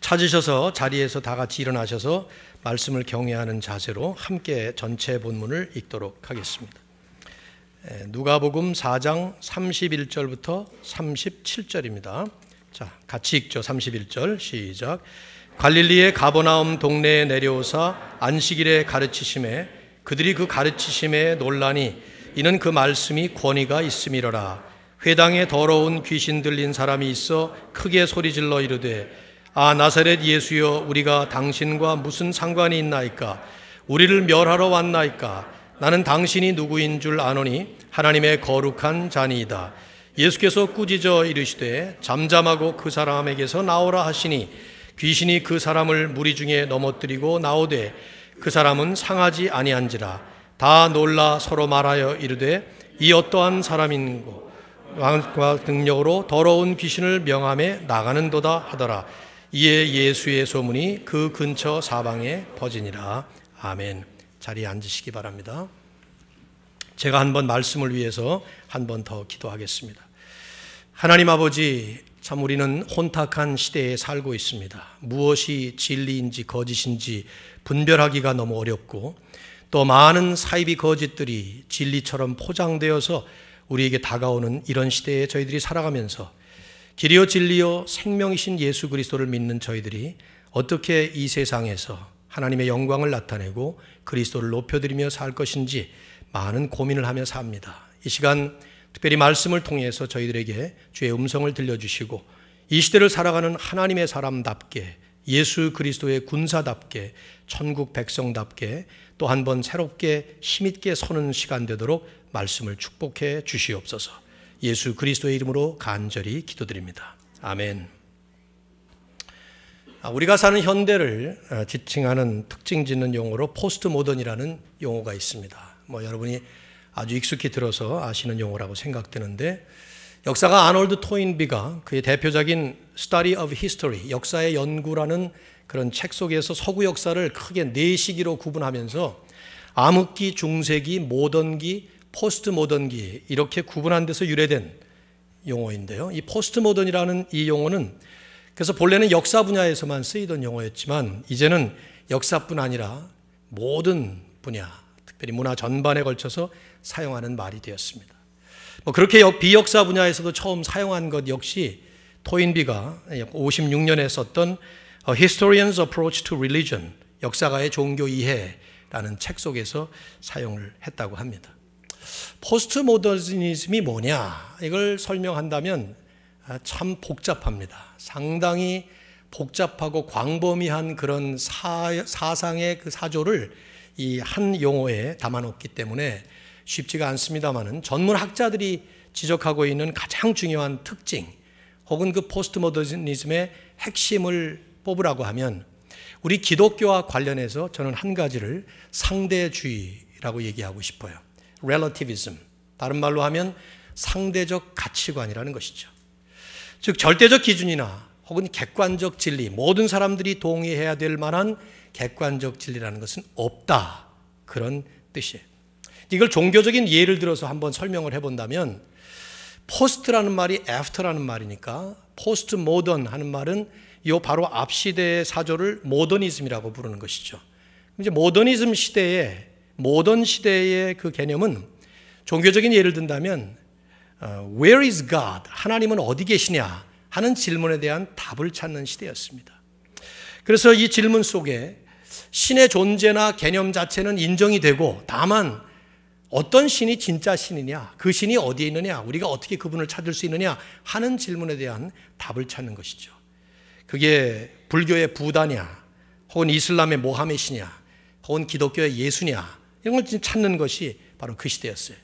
찾으셔서 자리에서 다 같이 일어나셔서 말씀을 경외하는 자세로 함께 전체 본문을 읽도록 하겠습니다. 예, 누가복음 4장 31절부터 37절입니다. 자, 같이 읽죠. 31절 시작. 갈릴리의 가버나움 동네에 내려오사 안식일에 가르치심에 그들이 그 가르치심에 논란이 이는 그 말씀이 권위가 있음이러라 회당에 더러운 귀신 들린 사람이 있어 크게 소리질러 이르되 아 나사렛 예수여 우리가 당신과 무슨 상관이 있나이까 우리를 멸하러 왔나이까 나는 당신이 누구인 줄 아노니 하나님의 거룩한 자니이다 예수께서 꾸짖어 이르시되 잠잠하고 그 사람에게서 나오라 하시니 귀신이 그 사람을 무리 중에 넘어뜨리고 나오되 그 사람은 상하지 아니한지라 다 놀라 서로 말하여 이르되 이 어떠한 사람인고 왕과 능력으로 더러운 귀신을 명함에 나가는도다 하더라 이에 예수의 소문이 그 근처 사방에 퍼지니라. 아멘. 자리에 앉으시기 바랍니다. 제가 한번 말씀을 위해서 한번 더 기도하겠습니다. 하나님 아버지, 참 우리는 혼탁한 시대에 살고 있습니다. 무엇이 진리인지 거짓인지 분별하기가 너무 어렵고 또 많은 사이비 거짓들이 진리처럼 포장되어서 우리에게 다가오는 이런 시대에 저희들이 살아가면서 길이요 진리요 생명이신 예수 그리스도를 믿는 저희들이 어떻게 이 세상에서 하나님의 영광을 나타내고 그리스도를 높여드리며 살 것인지 많은 고민을 하며 삽니다. 이 시간 특별히 말씀을 통해서 저희들에게 주의 음성을 들려주시고 이 시대를 살아가는 하나님의 사람답게 예수 그리스도의 군사답게 천국 백성답게 또 한 번 새롭게 힘있게 서는 시간 되도록 말씀을 축복해 주시옵소서. 예수 그리스도의 이름으로 간절히 기도드립니다. 아멘. 아, 우리가 사는 현대를 아, 지칭하는 특징 짓는 용어로 포스트 모던이라는 용어가 있습니다. 뭐 여러분이 아주 익숙히 들어서 아시는 용어라고 생각되는데 역사가 아놀드 토인비가 그의 대표적인 Study of History, 역사의 연구라는 그런 책 속에서 서구 역사를 크게 네 시기로 구분하면서 암흑기, 중세기, 모던기, 포스트 모던기 이렇게 구분한 데서 유래된 용어인데요. 이 포스트 모던이라는 이 용어는 그래서 본래는 역사 분야에서만 쓰이던 용어였지만 이제는 역사뿐 아니라 모든 분야, 특별히 문화 전반에 걸쳐서 사용하는 말이 되었습니다. 뭐 그렇게 비역사 분야에서도 처음 사용한 것 역시 토인비가 56년에 썼던 Historian's Approach to Religion, 역사가의 종교 이해라는 책 속에서 사용을 했다고 합니다. 포스트 모더니즘이 뭐냐 이걸 설명한다면 아, 참 복잡합니다. 상당히 복잡하고 광범위한 그런 사, 사상의 그 사조를 이 한 용어에 담아놓기 때문에 쉽지가 않습니다만은 전문 학자들이 지적하고 있는 가장 중요한 특징 혹은 그 포스트 모더니즘의 핵심을 뽑으라고 하면 우리 기독교와 관련해서 저는 한 가지를 상대주의라고 얘기하고 싶어요. relativism. 다른 말로 하면 상대적 가치관이라는 것이죠. 즉, 절대적 기준이나 혹은 객관적 진리, 모든 사람들이 동의해야 될 만한 객관적 진리라는 것은 없다. 그런 뜻이에요. 이걸 종교적인 예를 들어서 한번 설명을 해본다면, 포스트라는 말이 after라는 말이니까, 포스트 모던 하는 말은 요 바로 앞 시대의 사조를 모더니즘이라고 부르는 것이죠. 이제 모더니즘 시대에 모던 시대의 그 개념은 종교적인 예를 든다면 어, Where is God? 하나님은 어디 계시냐? 하는 질문에 대한 답을 찾는 시대였습니다. 그래서 이 질문 속에 신의 존재나 개념 자체는 인정이 되고 다만 어떤 신이 진짜 신이냐, 그 신이 어디에 있느냐, 우리가 어떻게 그분을 찾을 수 있느냐 하는 질문에 대한 답을 찾는 것이죠. 그게 불교의 부다냐, 혹은 이슬람의 모하메시냐, 혹은 기독교의 예수냐 이걸 런 찾는 것이 바로 그 시대였어요.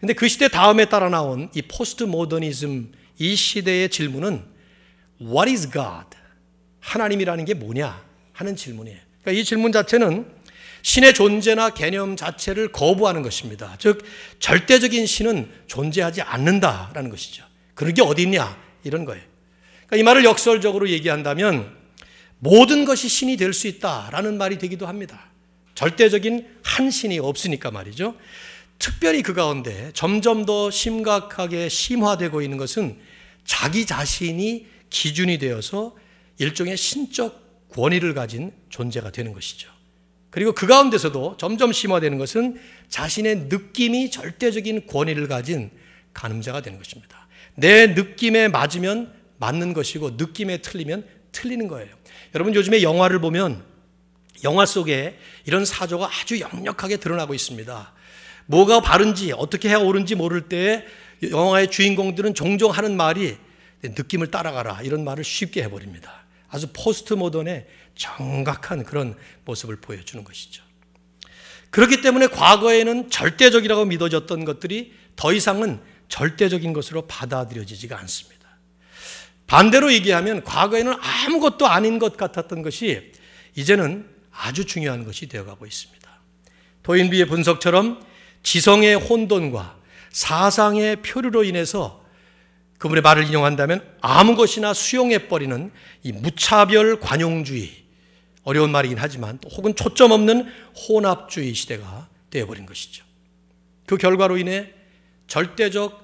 근데 그 시대 다음에 따라 나온 이 포스트 모더니즘 이 시대의 질문은 What is God? 하나님이라는 게 뭐냐? 하는 질문이에요. 그러니까 이 질문 자체는 신의 존재나 개념 자체를 거부하는 것입니다. 즉, 절대적인 신은 존재하지 않는다라는 것이죠. 그런 게 어디 있냐? 이런 거예요. 그러니까 이 말을 역설적으로 얘기한다면 모든 것이 신이 될 수 있다라는 말이 되기도 합니다. 절대적인 한 신이 없으니까 말이죠. 특별히 그 가운데 점점 더 심각하게 심화되고 있는 것은 자기 자신이 기준이 되어서 일종의 신적 권위를 가진 존재가 되는 것이죠. 그리고 그 가운데서도 점점 심화되는 것은 자신의 느낌이 절대적인 권위를 가진 가늠자가 되는 것입니다. 내 느낌에 맞으면 맞는 것이고 느낌에 틀리면 틀리는 거예요. 여러분 요즘에 영화를 보면 영화 속에 이런 사조가 아주 역력하게 드러나고 있습니다. 뭐가 바른지 어떻게 해야 옳은지 모를 때 영화의 주인공들은 종종 하는 말이 느낌을 따라가라 이런 말을 쉽게 해버립니다. 아주 포스트 모던의 정확한 그런 모습을 보여주는 것이죠. 그렇기 때문에 과거에는 절대적이라고 믿어졌던 것들이 더 이상은 절대적인 것으로 받아들여지지가 않습니다. 반대로 얘기하면 과거에는 아무것도 아닌 것 같았던 것이 이제는 아주 중요한 것이 되어가고 있습니다. 토인비의 분석처럼 지성의 혼돈과 사상의 표류로 인해서 그분의 말을 인용한다면 아무 것이나 수용해버리는 이 무차별 관용주의, 어려운 말이긴 하지만 혹은 초점 없는 혼합주의 시대가 되어버린 것이죠. 그 결과로 인해 절대적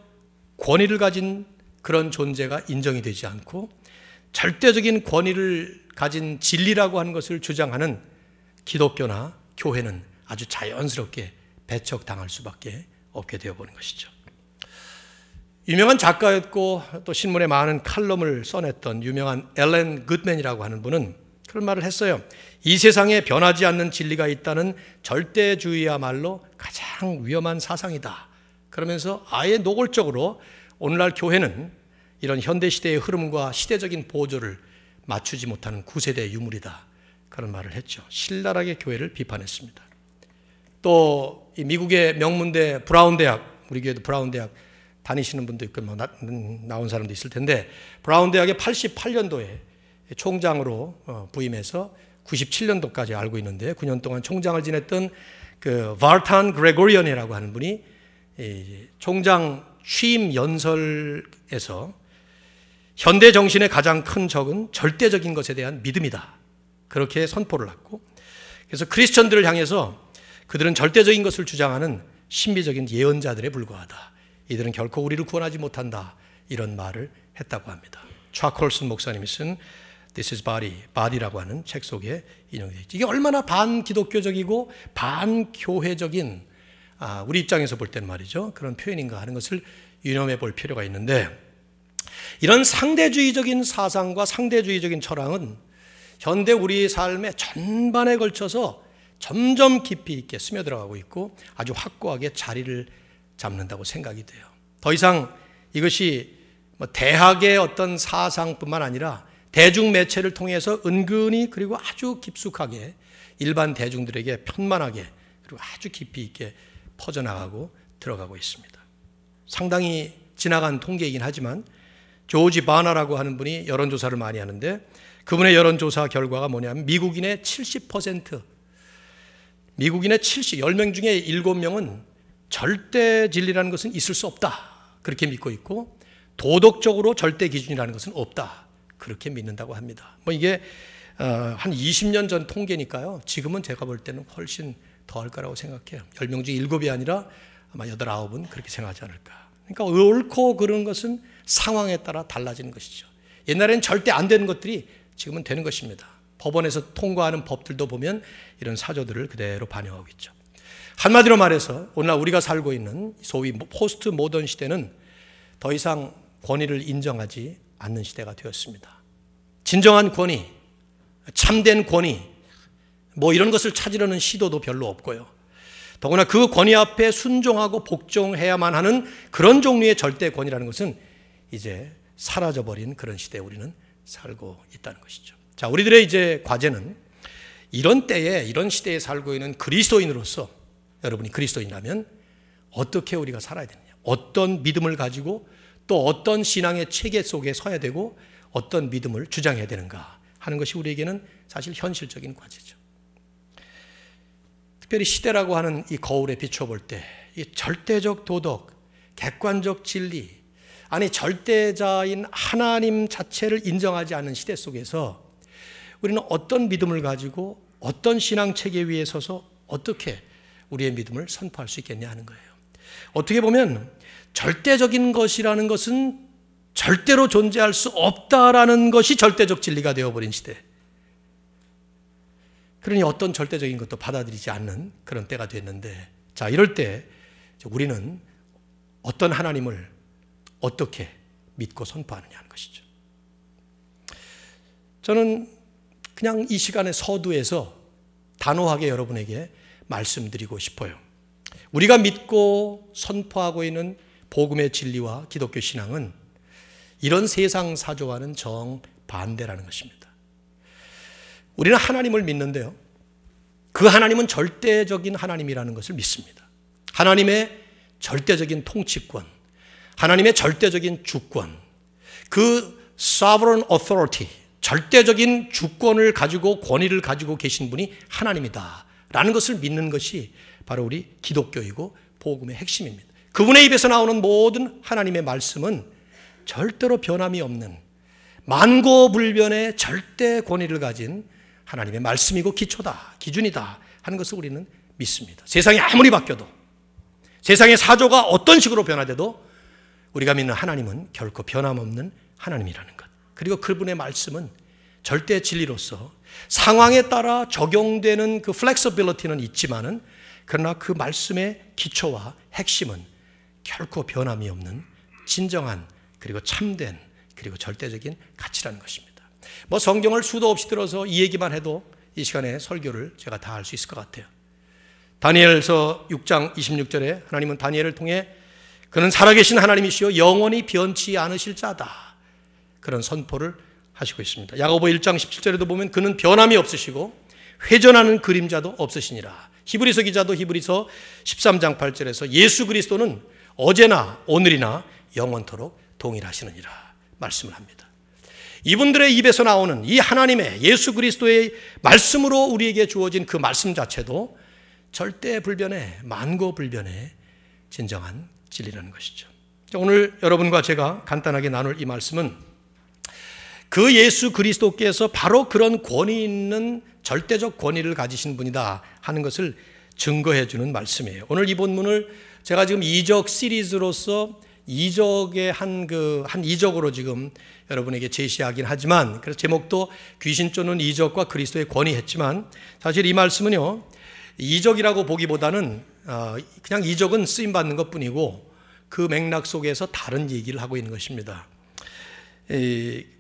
권위를 가진 그런 존재가 인정이 되지 않고 절대적인 권위를 가진 진리라고 하는 것을 주장하는 기독교나 교회는 아주 자연스럽게 배척당할 수밖에 없게 되어보는 것이죠. 유명한 작가였고 또 신문에 많은 칼럼을 써냈던 유명한 엘렌 굿맨이라고 하는 분은 그런 말을 했어요. 이 세상에 변하지 않는 진리가 있다는 절대주의야말로 가장 위험한 사상이다. 그러면서 아예 노골적으로 오늘날 교회는 이런 현대시대의 흐름과 시대적인 보조를 맞추지 못하는 구세대 유물이다. 그런 말을 했죠. 신랄하게 교회를 비판했습니다. 또 미국의 명문대 브라운 대학 우리 교회도 브라운 대학 다니시는 분도 있고 뭐 나, 나온 사람도 있을 텐데 브라운 대학의 88년도에 총장으로 어, 부임해서 97년도까지 알고 있는데 9년 동안 총장을 지냈던 그 발탄 그레고리언이라고 하는 분이 총장 취임 연설에서 현대 정신의 가장 큰 적은 절대적인 것에 대한 믿음이다. 그렇게 선포를 했고 그래서 크리스천들을 향해서 그들은 절대적인 것을 주장하는 신비적인 예언자들에 불과하다. 이들은 결코 우리를 구원하지 못한다. 이런 말을 했다고 합니다. 차콜슨 목사님이 쓴 This is Body, Body라고 하는 책 속에 인용되어 있죠. 이게 얼마나 반기독교적이고 반교회적인 아, 우리 입장에서 볼땐 말이죠. 그런 표현인가 하는 것을 유념해 볼 필요가 있는데 이런 상대주의적인 사상과 상대주의적인 철학은 현대 우리 삶의 전반에 걸쳐서 점점 깊이 있게 스며들어가고 있고 아주 확고하게 자리를 잡는다고 생각이 돼요. 더 이상 이것이 뭐 대학의 어떤 사상뿐만 아니라 대중 매체를 통해서 은근히 그리고 아주 깊숙하게 일반 대중들에게 편만하게 그리고 아주 깊이 있게 퍼져나가고 들어가고 있습니다. 상당히 지나간 통계이긴 하지만 조지 바나라고 하는 분이 여론조사를 많이 하는데 그분의 여론조사 결과가 뭐냐면 미국인의 70% 미국인의 70, 10명 중에 7명은 절대 진리라는 것은 있을 수 없다. 그렇게 믿고 있고 도덕적으로 절대 기준이라는 것은 없다. 그렇게 믿는다고 합니다. 뭐 이게 어, 한 20년 전 통계니까요. 지금은 제가 볼 때는 훨씬 더할 거라고 생각해요. 10명 중 7이 아니라 아마 8, 9은 그렇게 생각하지 않을까. 그러니까 옳고 그른 것은 상황에 따라 달라지는 것이죠. 옛날에는 절대 안 되는 것들이 지금은 되는 것입니다. 법원에서 통과하는 법들도 보면 이런 사조들을 그대로 반영하고 있죠. 한마디로 말해서 오늘날 우리가 살고 있는 소위 포스트 모던 시대는 더 이상 권위를 인정하지 않는 시대가 되었습니다. 진정한 권위, 참된 권위, 뭐 이런 것을 찾으려는 시도도 별로 없고요. 더구나 그 권위 앞에 순종하고 복종해야만 하는 그런 종류의 절대 권위라는 것은 이제 사라져버린 그런 시대에 우리는 살고 있다는 것이죠. 자, 우리들의 이제 과제는 이런 때에, 이런 시대에 살고 있는 그리스도인으로서 여러분이 그리스도인이라면 어떻게 우리가 살아야 되느냐. 어떤 믿음을 가지고 또 어떤 신앙의 체계 속에 서야 되고 어떤 믿음을 주장해야 되는가 하는 것이 우리에게는 사실 현실적인 과제죠. 특별히 시대라고 하는 이 거울에 비춰볼 때이 절대적 도덕, 객관적 진리, 아니 절대자인 하나님 자체를 인정하지 않는 시대 속에서 우리는 어떤 믿음을 가지고 어떤 신앙 체계 위에 서서 어떻게 우리의 믿음을 선포할 수 있겠냐 하는 거예요. 어떻게 보면 절대적인 것이라는 것은 절대로 존재할 수 없다라는 것이 절대적 진리가 되어버린 시대. 그러니 어떤 절대적인 것도 받아들이지 않는 그런 때가 됐는데, 자, 이럴 때 우리는 어떤 하나님을 어떻게 믿고 선포하느냐 는 것이죠. 저는 그냥 이 시간에 서두에서 단호하게 여러분에게 말씀드리고 싶어요. 우리가 믿고 선포하고 있는 복음의 진리와 기독교 신앙은 이런 세상 사조와는 정반대라는 것입니다. 우리는 하나님을 믿는데요. 그 하나님은 절대적인 하나님이라는 것을 믿습니다. 하나님의 절대적인 통치권, 하나님의 절대적인 주권, 그 sovereign authority, 절대적인 주권을 가지고 권위를 가지고 계신 분이 하나님이다. 라는 것을 믿는 것이 바로 우리 기독교이고 복음의 핵심입니다. 그분의 입에서 나오는 모든 하나님의 말씀은 절대로 변함이 없는 만고불변의 절대 권위를 가진 하나님의 말씀이고 기초다, 기준이다 하는 것을 우리는 믿습니다. 세상이 아무리 바뀌어도 세상의 사조가 어떤 식으로 변화돼도 우리가 믿는 하나님은 결코 변함없는 하나님이라는 것. 그리고 그분의 말씀은 절대 진리로서 상황에 따라 적용되는 그 플렉서빌리티는 있지만은 그러나 그 말씀의 기초와 핵심은 결코 변함이 없는 진정한 그리고 참된 그리고 절대적인 가치라는 것입니다. 뭐 성경을 수도 없이 들어서 이 얘기만 해도 이 시간에 설교를 제가 다 할 수 있을 것 같아요. 다니엘서 6장 26절에 하나님은 다니엘을 통해 그는 살아계신 하나님이시요 영원히 변치 않으실 자다. 그런 선포를 하시고 있습니다. 야고보 1장 17절에도 보면 그는 변함이 없으시고 회전하는 그림자도 없으시니라. 히브리서 기자도 히브리서 13장 8절에서 예수 그리스도는 어제나 오늘이나 영원토록 동일하시느니라 말씀을 합니다. 이분들의 입에서 나오는 이 하나님의 예수 그리스도의 말씀으로 우리에게 주어진 그 말씀 자체도 절대 불변의 만고 불변의 진정한 진리라는 것이죠. 오늘 여러분과 제가 간단하게 나눌 이 말씀은 그 예수 그리스도께서 바로 그런 권위 있는 절대적 권위를 가지신 분이다 하는 것을 증거해 주는 말씀이에요. 오늘 이 본문을 제가 지금 이적 시리즈로서 이적의 한 그, 한 이적으로 지금 여러분에게 제시하긴 하지만, 그래서 제목도 귀신 쫓는 이적과 그리스도의 권위 했지만, 사실 이 말씀은요, 이적이라고 보기보다는, 어, 그냥 이적은 쓰임받는 것 뿐이고, 그 맥락 속에서 다른 얘기를 하고 있는 것입니다.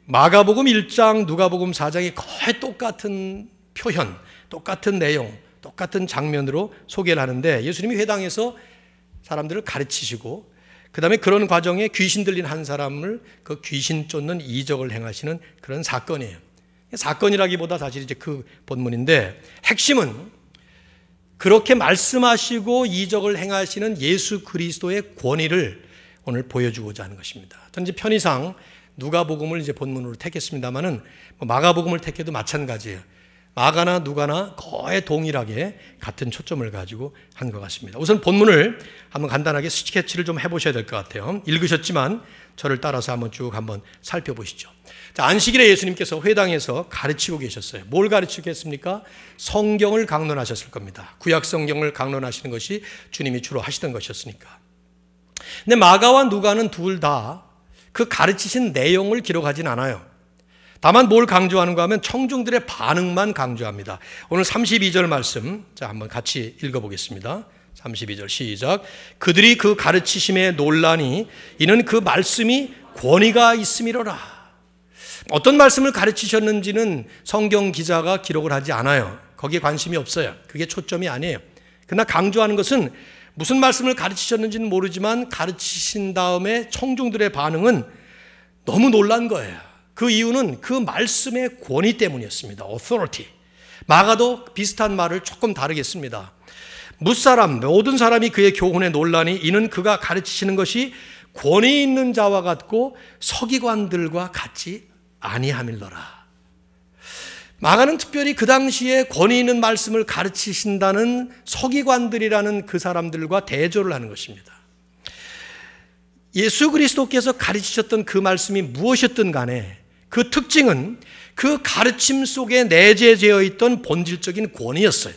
마가복음 1장, 누가복음 4장이 거의 똑같은 표현, 똑같은 내용, 똑같은 장면으로 소개를 하는데 예수님이 회당에서 사람들을 가르치시고 그 다음에 그런 과정에 귀신 들린 한 사람을 그 귀신 쫓는 이적을 행하시는 그런 사건이에요. 사건이라기보다 사실 이제 그 본문인데 핵심은 그렇게 말씀하시고 이적을 행하시는 예수 그리스도의 권위를 오늘 보여주고자 하는 것입니다. 저는 편의상 누가복음을 이제 본문으로 택했습니다만은 뭐 마가복음을 택해도 마찬가지예요. 마가나 누가나 거의 동일하게 같은 초점을 가지고 한 것 같습니다. 우선 본문을 한번 간단하게 스케치를 좀 해보셔야 될 것 같아요. 읽으셨지만 저를 따라서 한번 쭉 한번 살펴보시죠. 자, 안식일에 예수님께서 회당에서 가르치고 계셨어요. 뭘 가르치겠습니까? 성경을 강론하셨을 겁니다. 구약 성경을 강론하시는 것이 주님이 주로 하시던 것이었으니까. 근데 마가와 누가는 둘 다 그 가르치신 내용을 기록하진 않아요. 다만 뭘 강조하는가 하면 청중들의 반응만 강조합니다. 오늘 32절 말씀, 자, 한번 같이 읽어보겠습니다. 32절 시작. 그들이 그 가르치심에 논란이 이는 그 말씀이 권위가 있음이로라. 어떤 말씀을 가르치셨는지는 성경 기자가 기록을 하지 않아요. 거기에 관심이 없어요. 그게 초점이 아니에요. 그러나 강조하는 것은 무슨 말씀을 가르치셨는지는 모르지만 가르치신 다음에 청중들의 반응은 너무 놀란 거예요. 그 이유는 그 말씀의 권위 때문이었습니다. authority. 마가도 비슷한 말을 조금 다르게 씁니다. 무사람, 모든 사람이 그의 교훈에 논란이 이는 그가 가르치시는 것이 권위 있는 자와 같고 서기관들과 같지 아니함일러라. 마가는 특별히 그 당시에 권위 있는 말씀을 가르치신다는 서기관들이라는 그 사람들과 대조를 하는 것입니다. 예수 그리스도께서 가르치셨던 그 말씀이 무엇이었든 간에 그 특징은 그 가르침 속에 내재되어 있던 본질적인 권위였어요.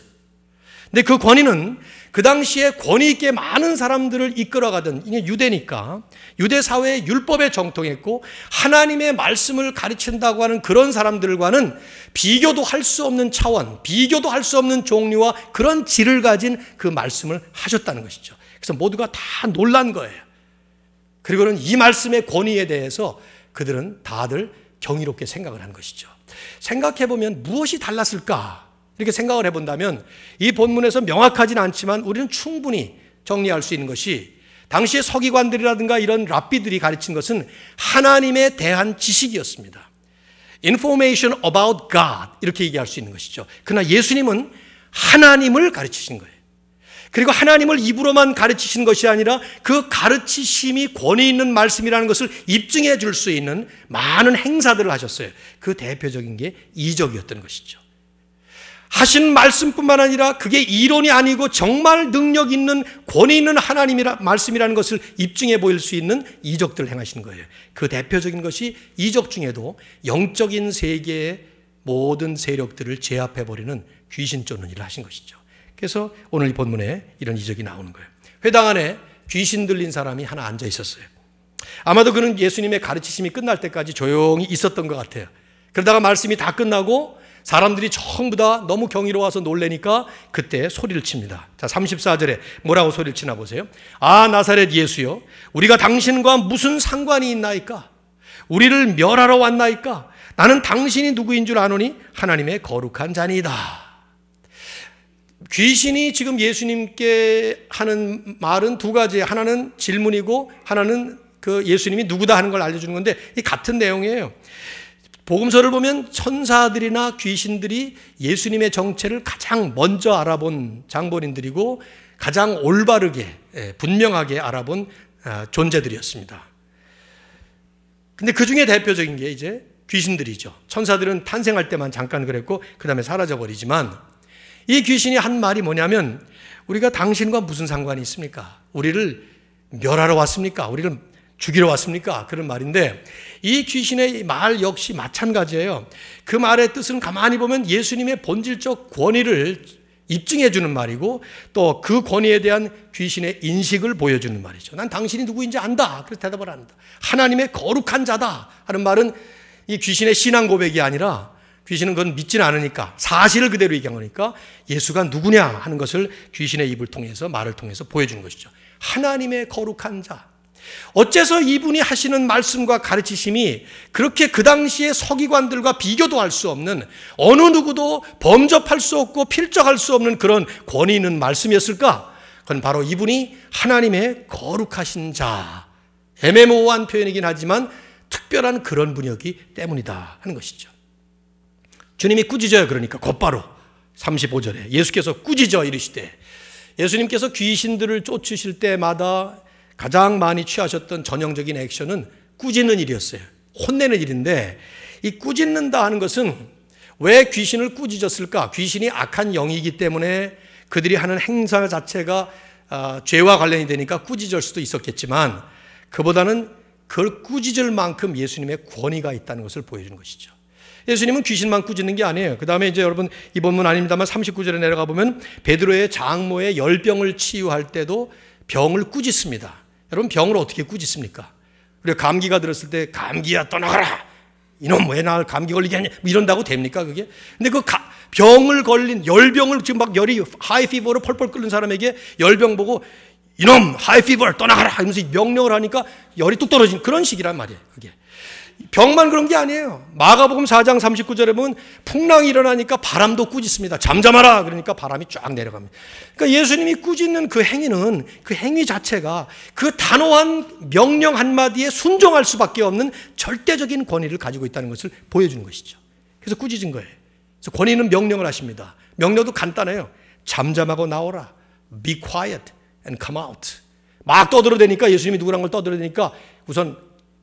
근데 그 권위는 그 당시에 권위 있게 많은 사람들을 이끌어가던 이게 유대니까 유대 사회의 율법에 정통했고 하나님의 말씀을 가르친다고 하는 그런 사람들과는 비교도 할 수 없는 차원, 비교도 할 수 없는 종류와 그런 질을 가진 그 말씀을 하셨다는 것이죠. 그래서 모두가 다 놀란 거예요. 그리고는 이 말씀의 권위에 대해서 그들은 다들 경이롭게 생각을 한 것이죠. 생각해 보면 무엇이 달랐을까? 이렇게 생각을 해 본다면 이 본문에서 명확하진 않지만 우리는 충분히 정리할 수 있는 것이 당시의 서기관들이라든가 이런 랍비들이 가르친 것은 하나님에 대한 지식이었습니다. information about God 이렇게 얘기할 수 있는 것이죠. 그러나 예수님은 하나님을 가르치신 거예요. 그리고 하나님을 입으로만 가르치신 것이 아니라 그 가르치심이 권위 있는 말씀이라는 것을 입증해 줄 수 있는 많은 행사들을 하셨어요. 그 대표적인 게 이적이었던 것이죠. 하신 말씀뿐만 아니라 그게 이론이 아니고 정말 능력 있는 권위 있는 하나님이라 말씀이라는 것을 입증해 보일 수 있는 이적들을 행하시는 거예요. 그 대표적인 것이 이적 중에도 영적인 세계의 모든 세력들을 제압해 버리는 귀신 쫓는 일을 하신 것이죠. 그래서 오늘 이 본문에 이런 이적이 나오는 거예요. 회당 안에 귀신 들린 사람이 하나 앉아 있었어요. 아마도 그는 예수님의 가르치심이 끝날 때까지 조용히 있었던 것 같아요. 그러다가 말씀이 다 끝나고 사람들이 전부 다 너무 경이로워서 놀래니까 그때 소리를 칩니다. 자, 34절에 뭐라고 소리를 치나 보세요. 아, 나사렛 예수여. 우리가 당신과 무슨 상관이 있나이까? 우리를 멸하러 왔나이까? 나는 당신이 누구인 줄 아노니 하나님의 거룩한 자이다 귀신이 지금 예수님께 하는 말은 두 가지. 하나는 질문이고 하나는 그 예수님이 누구다 하는 걸 알려주는 건데 이 같은 내용이에요. 복음서를 보면 천사들이나 귀신들이 예수님의 정체를 가장 먼저 알아본 장본인들이고 가장 올바르게 예, 분명하게 알아본 아, 존재들이었습니다. 근데 그 중에 대표적인 게 이제 귀신들이죠. 천사들은 탄생할 때만 잠깐 그랬고 그 다음에 사라져 버리지만 이 귀신이 한 말이 뭐냐면 우리가 당신과 무슨 상관이 있습니까? 우리를 멸하러 왔습니까? 우리를 죽이러 왔습니까? 그런 말인데 이 귀신의 말 역시 마찬가지예요. 그 말의 뜻은 가만히 보면 예수님의 본질적 권위를 입증해 주는 말이고 또 그 권위에 대한 귀신의 인식을 보여주는 말이죠. 난 당신이 누구인지 안다. 그래서 대답을 한다. 하나님의 거룩한 자다. 하는 말은 이 귀신의 신앙 고백이 아니라 귀신은 그건 믿지는 않으니까 사실을 그대로 얘기한 거니까 예수가 누구냐 하는 것을 귀신의 입을 통해서 말을 통해서 보여주는 것이죠. 하나님의 거룩한 자. 어째서 이분이 하시는 말씀과 가르치심이 그렇게 그 당시의 서기관들과 비교도 할 수 없는 어느 누구도 범접할 수 없고 필적할 수 없는 그런 권위 있는 말씀이었을까? 그건 바로 이분이 하나님의 거룩하신 자. 애매모호한 표현이긴 하지만 특별한 그런 분이었기 때문이다 하는 것이죠. 주님이 꾸짖어요. 그러니까 곧바로 35절에 예수께서 꾸짖어 이르시되 예수님께서 귀신들을 쫓으실 때마다 가장 많이 취하셨던 전형적인 액션은 꾸짖는 일이었어요. 혼내는 일인데 이 꾸짖는다 하는 것은 왜 귀신을 꾸짖었을까? 귀신이 악한 영이기 때문에 그들이 하는 행사 자체가 아, 죄와 관련이 되니까 꾸짖을 수도 있었겠지만 그보다는 그걸 꾸짖을 만큼 예수님의 권위가 있다는 것을 보여주는 것이죠. 예수님은 귀신만 꾸짖는 게 아니에요. 그 다음에 이제 여러분 이 본문 아닙니다만 39절에 내려가 보면 베드로의 장모의 열병을 치유할 때도 병을 꾸짖습니다. 여러분 병을 어떻게 꾸짖습니까? 우리가 감기가 들었을 때 감기야 떠나가라. 이놈 왜 날 감기 걸리게 하냐 뭐 이런다고 됩니까 그게? 근데 그 가, 병을 걸린 열병을 지금 막 열이 하이피버로 펄펄 끓는 사람에게 열병 보고 이놈 하이피버 떠나가라 하면서 명령을 하니까 열이 뚝 떨어진 그런 식이란 말이에요 그게. 병만 그런 게 아니에요. 마가복음 4장 39절에 보면 풍랑이 일어나니까 바람도 꾸짖습니다. 잠잠하라. 그러니까 바람이 쫙 내려갑니다. 그러니까 예수님이 꾸짖는 그 행위는 그 행위 자체가 그 단호한 명령 한마디에 순종할 수밖에 없는 절대적인 권위를 가지고 있다는 것을 보여주는 것이죠. 그래서 꾸짖은 거예요. 그래서 권위는 명령을 하십니다. 명령도 간단해요. 잠잠하고 나오라. Be quiet and come out. 막 떠들어대니까 예수님이 누구란 걸 떠들어대니까 우선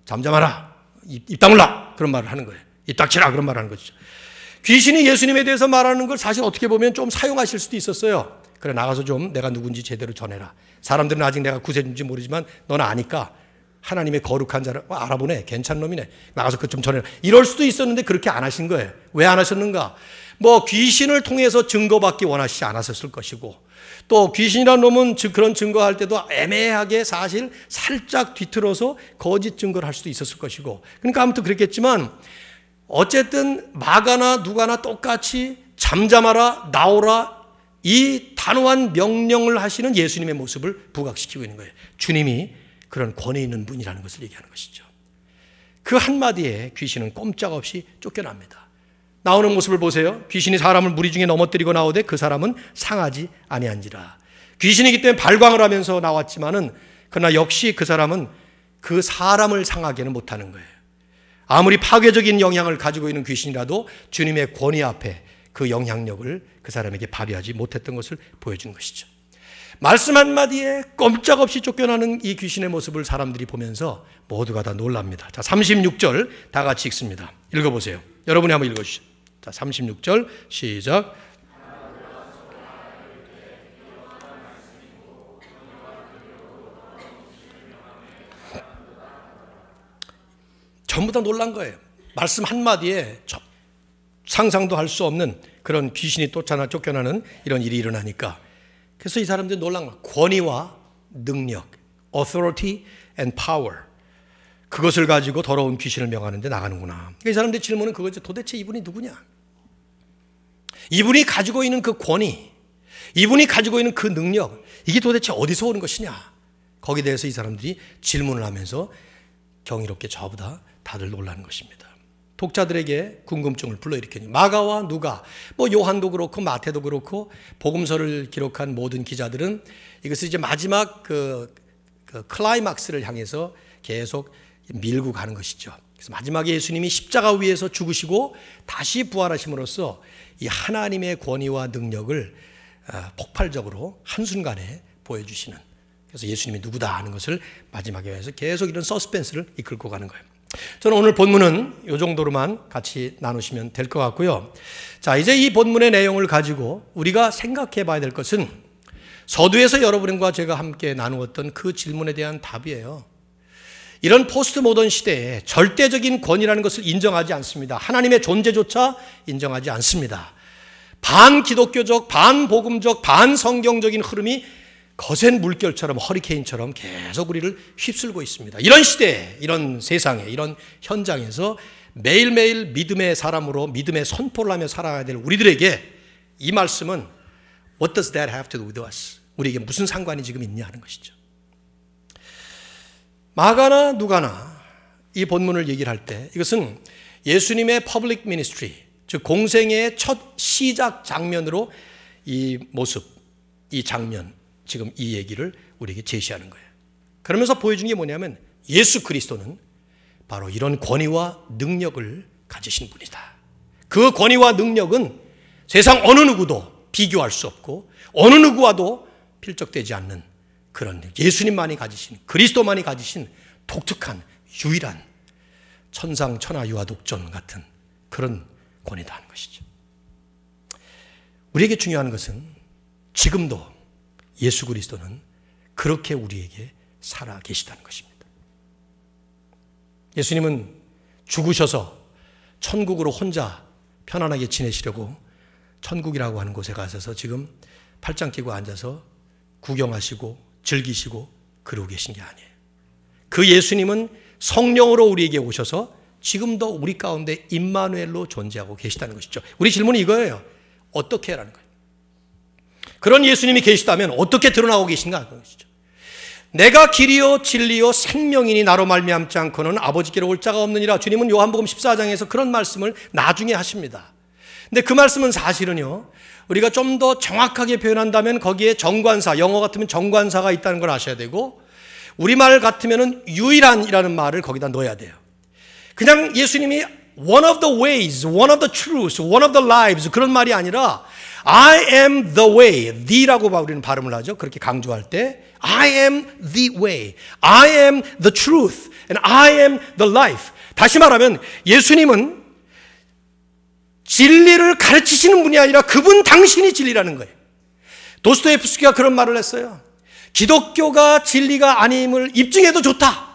잠잠하라. 입, 입 다물라! 그런 말을 하는 거예요. 입 닥치라! 그런 말을 하는 거죠. 귀신이 예수님에 대해서 말하는 걸 사실 어떻게 보면 좀 사용하실 수도 있었어요. 그래, 나가서 좀 내가 누군지 제대로 전해라. 사람들은 아직 내가 구세주인지 모르지만 넌 아니까 하나님의 거룩한 자를 어, 알아보네. 괜찮은 놈이네. 나가서 그 좀 전해라. 이럴 수도 있었는데 그렇게 안 하신 거예요. 왜 안 하셨는가? 뭐 귀신을 통해서 증거받기 원하시지 않았을 것이고 또 귀신이라는 놈은 그런 증거할 때도 애매하게 사실 살짝 뒤틀어서 거짓 증거를 할 수도 있었을 것이고. 그러니까 아무튼 그랬겠지만 어쨌든 마가나 누가나 똑같이 잠잠하라 나오라 이 단호한 명령을 하시는 예수님의 모습을 부각시키고 있는 거예요. 주님이 그런 권위 있는 분이라는 것을 얘기하는 것이죠. 그 한마디에 귀신은 꼼짝없이 쫓겨납니다. 나오는 모습을 보세요. 귀신이 사람을 무리 중에 넘어뜨리고 나오되 그 사람은 상하지 아니한지라. 귀신이기 때문에 발광을 하면서 나왔지만은 그러나 역시 그 사람은 그 사람을 상하게는 못하는 거예요. 아무리 파괴적인 영향을 가지고 있는 귀신이라도 주님의 권위 앞에 그 영향력을 그 사람에게 발휘하지 못했던 것을 보여준 것이죠. 말씀 한마디에 꼼짝없이 쫓겨나는 이 귀신의 모습을 사람들이 보면서 모두가 다 놀랍니다. 자, 36절 다 같이 읽습니다. 읽어보세요. 여러분이 한번 읽어주시죠. 있 36절 시작. 전부 다 놀란 거예요. 말씀 한마디에 상상도 할 수 없는 그런 귀신이 쫓아나 쫓겨나는 이런 일이 일어나니까. 그래서 이 사람들이 놀란 거 권위와 능력, authority and power. 그것을 가지고 더러운 귀신을 명하는데 나가는구나. 이 사람들의 질문은 그거죠. 도대체 이분이 누구냐? 이분이 가지고 있는 그 권위, 이분이 가지고 있는 그 능력, 이게 도대체 어디서 오는 것이냐? 거기에 대해서 이 사람들이 질문을 하면서 경이롭게 저보다 다들 놀라는 것입니다. 독자들에게 궁금증을 불러일으키는 마가와 누가 뭐 요한도 그렇고 마태도 그렇고 복음서를 기록한 모든 기자들은 이것을 이제 마지막 그, 그 클라이막스를 향해서 계속 밀고 가는 것이죠. 그래서 마지막에 예수님이 십자가 위에서 죽으시고 다시 부활하심으로써 이 하나님의 권위와 능력을 아, 폭발적으로 한순간에 보여주시는 그래서 예수님이 누구다 하는 것을 마지막에 해서 계속 이런 서스펜스를 이끌고 가는 거예요. 저는 오늘 본문은 이 정도로만 같이 나누시면 될 것 같고요. 자, 이제 이 본문의 내용을 가지고 우리가 생각해 봐야 될 것은 서두에서 여러분과 제가 함께 나누었던 그 질문에 대한 답이에요. 이런 포스트 모던 시대에 절대적인 권위라는 것을 인정하지 않습니다. 하나님의 존재조차 인정하지 않습니다. 반기독교적, 반복음적, 반성경적인 흐름이 거센 물결처럼 허리케인처럼 계속 우리를 휩쓸고 있습니다. 이런 시대에, 이런 세상에, 이런 현장에서 매일매일 믿음의 사람으로 믿음의 선포를 하며 살아야될 우리들에게 이 말씀은 What does that have to do with us? 우리에게 무슨 상관이 지금 있냐 하는 것이죠. 마가나 누가나 이 본문을 얘기를 할 때 이것은 예수님의 퍼블릭 미니스트리 즉공생의첫 시작 장면으로 이 모습 이 장면 지금 이 얘기를 우리에게 제시하는 거예요. 그러면서 보여준 게 뭐냐면 예수 그리스도는 바로 이런 권위와 능력을 가지신 분이다. 그 권위와 능력은 세상 어느 누구도 비교할 수 없고 어느 누구와도 필적되지 않는 그런 예수님만이 가지신 그리스도만이 가지신 독특한 유일한 천상 천하 유아 독존 같은 그런 권위다 하는 것이죠. 우리에게 중요한 것은 지금도 예수 그리스도는 그렇게 우리에게 살아 계시다는 것입니다. 예수님은 죽으셔서 천국으로 혼자 편안하게 지내시려고 천국이라고 하는 곳에 가셔서 지금 팔짱 끼고 앉아서 구경하시고 즐기시고 그러고 계신 게 아니에요. 그 예수님은 성령으로 우리에게 오셔서 지금도 우리 가운데 임마누엘로 존재하고 계시다는 것이죠. 우리 질문이 이거예요. 어떻게 라는 거예요. 그런 예수님이 계시다면 어떻게 드러나고 계신가 하는 것이죠. 내가 길이요 진리요 생명이니 나로 말미암지 않고는 아버지께로 올 자가 없느니라. 주님은 요한복음 14장에서 그런 말씀을 나중에 하십니다. 근데 그 말씀은 사실은요. 우리가 좀 더 정확하게 표현한다면 거기에 정관사, 영어 같으면 정관사가 있다는 걸 아셔야 되고 우리말 같으면 유일한이라는 말을 거기다 넣어야 돼요. 그냥 예수님이 one of the ways, one of the truths, one of the lives 그런 말이 아니라 I am the way, the라고 우리는 발음을 하죠. 그렇게 강조할 때 I am the way, I am the truth, and I am the life. 다시 말하면 예수님은 진리를 가르치시는 분이 아니라 그분 당신이 진리라는 거예요. 도스토예프스키가 그런 말을 했어요. 기독교가 진리가 아님을 입증해도 좋다.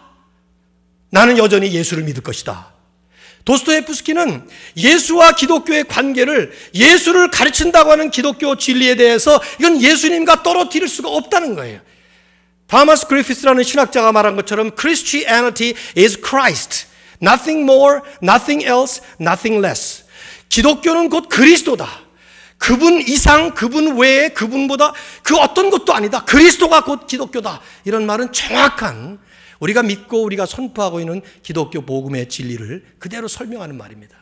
나는 여전히 예수를 믿을 것이다. 도스토예프스키는 예수와 기독교의 관계를 예수를 가르친다고 하는 기독교 진리에 대해서 이건 예수님과 떨어뜨릴 수가 없다는 거예요. 다마스 그리피스라는 신학자가 말한 것처럼 Christianity is Christ. Nothing more, nothing else, nothing less. 기독교는 곧 그리스도다. 그분 이상, 그분 외에 그분보다 그 어떤 것도 아니다. 그리스도가 곧 기독교다. 이런 말은 정확한 우리가 믿고 우리가 선포하고 있는 기독교 복음의 진리를 그대로 설명하는 말입니다.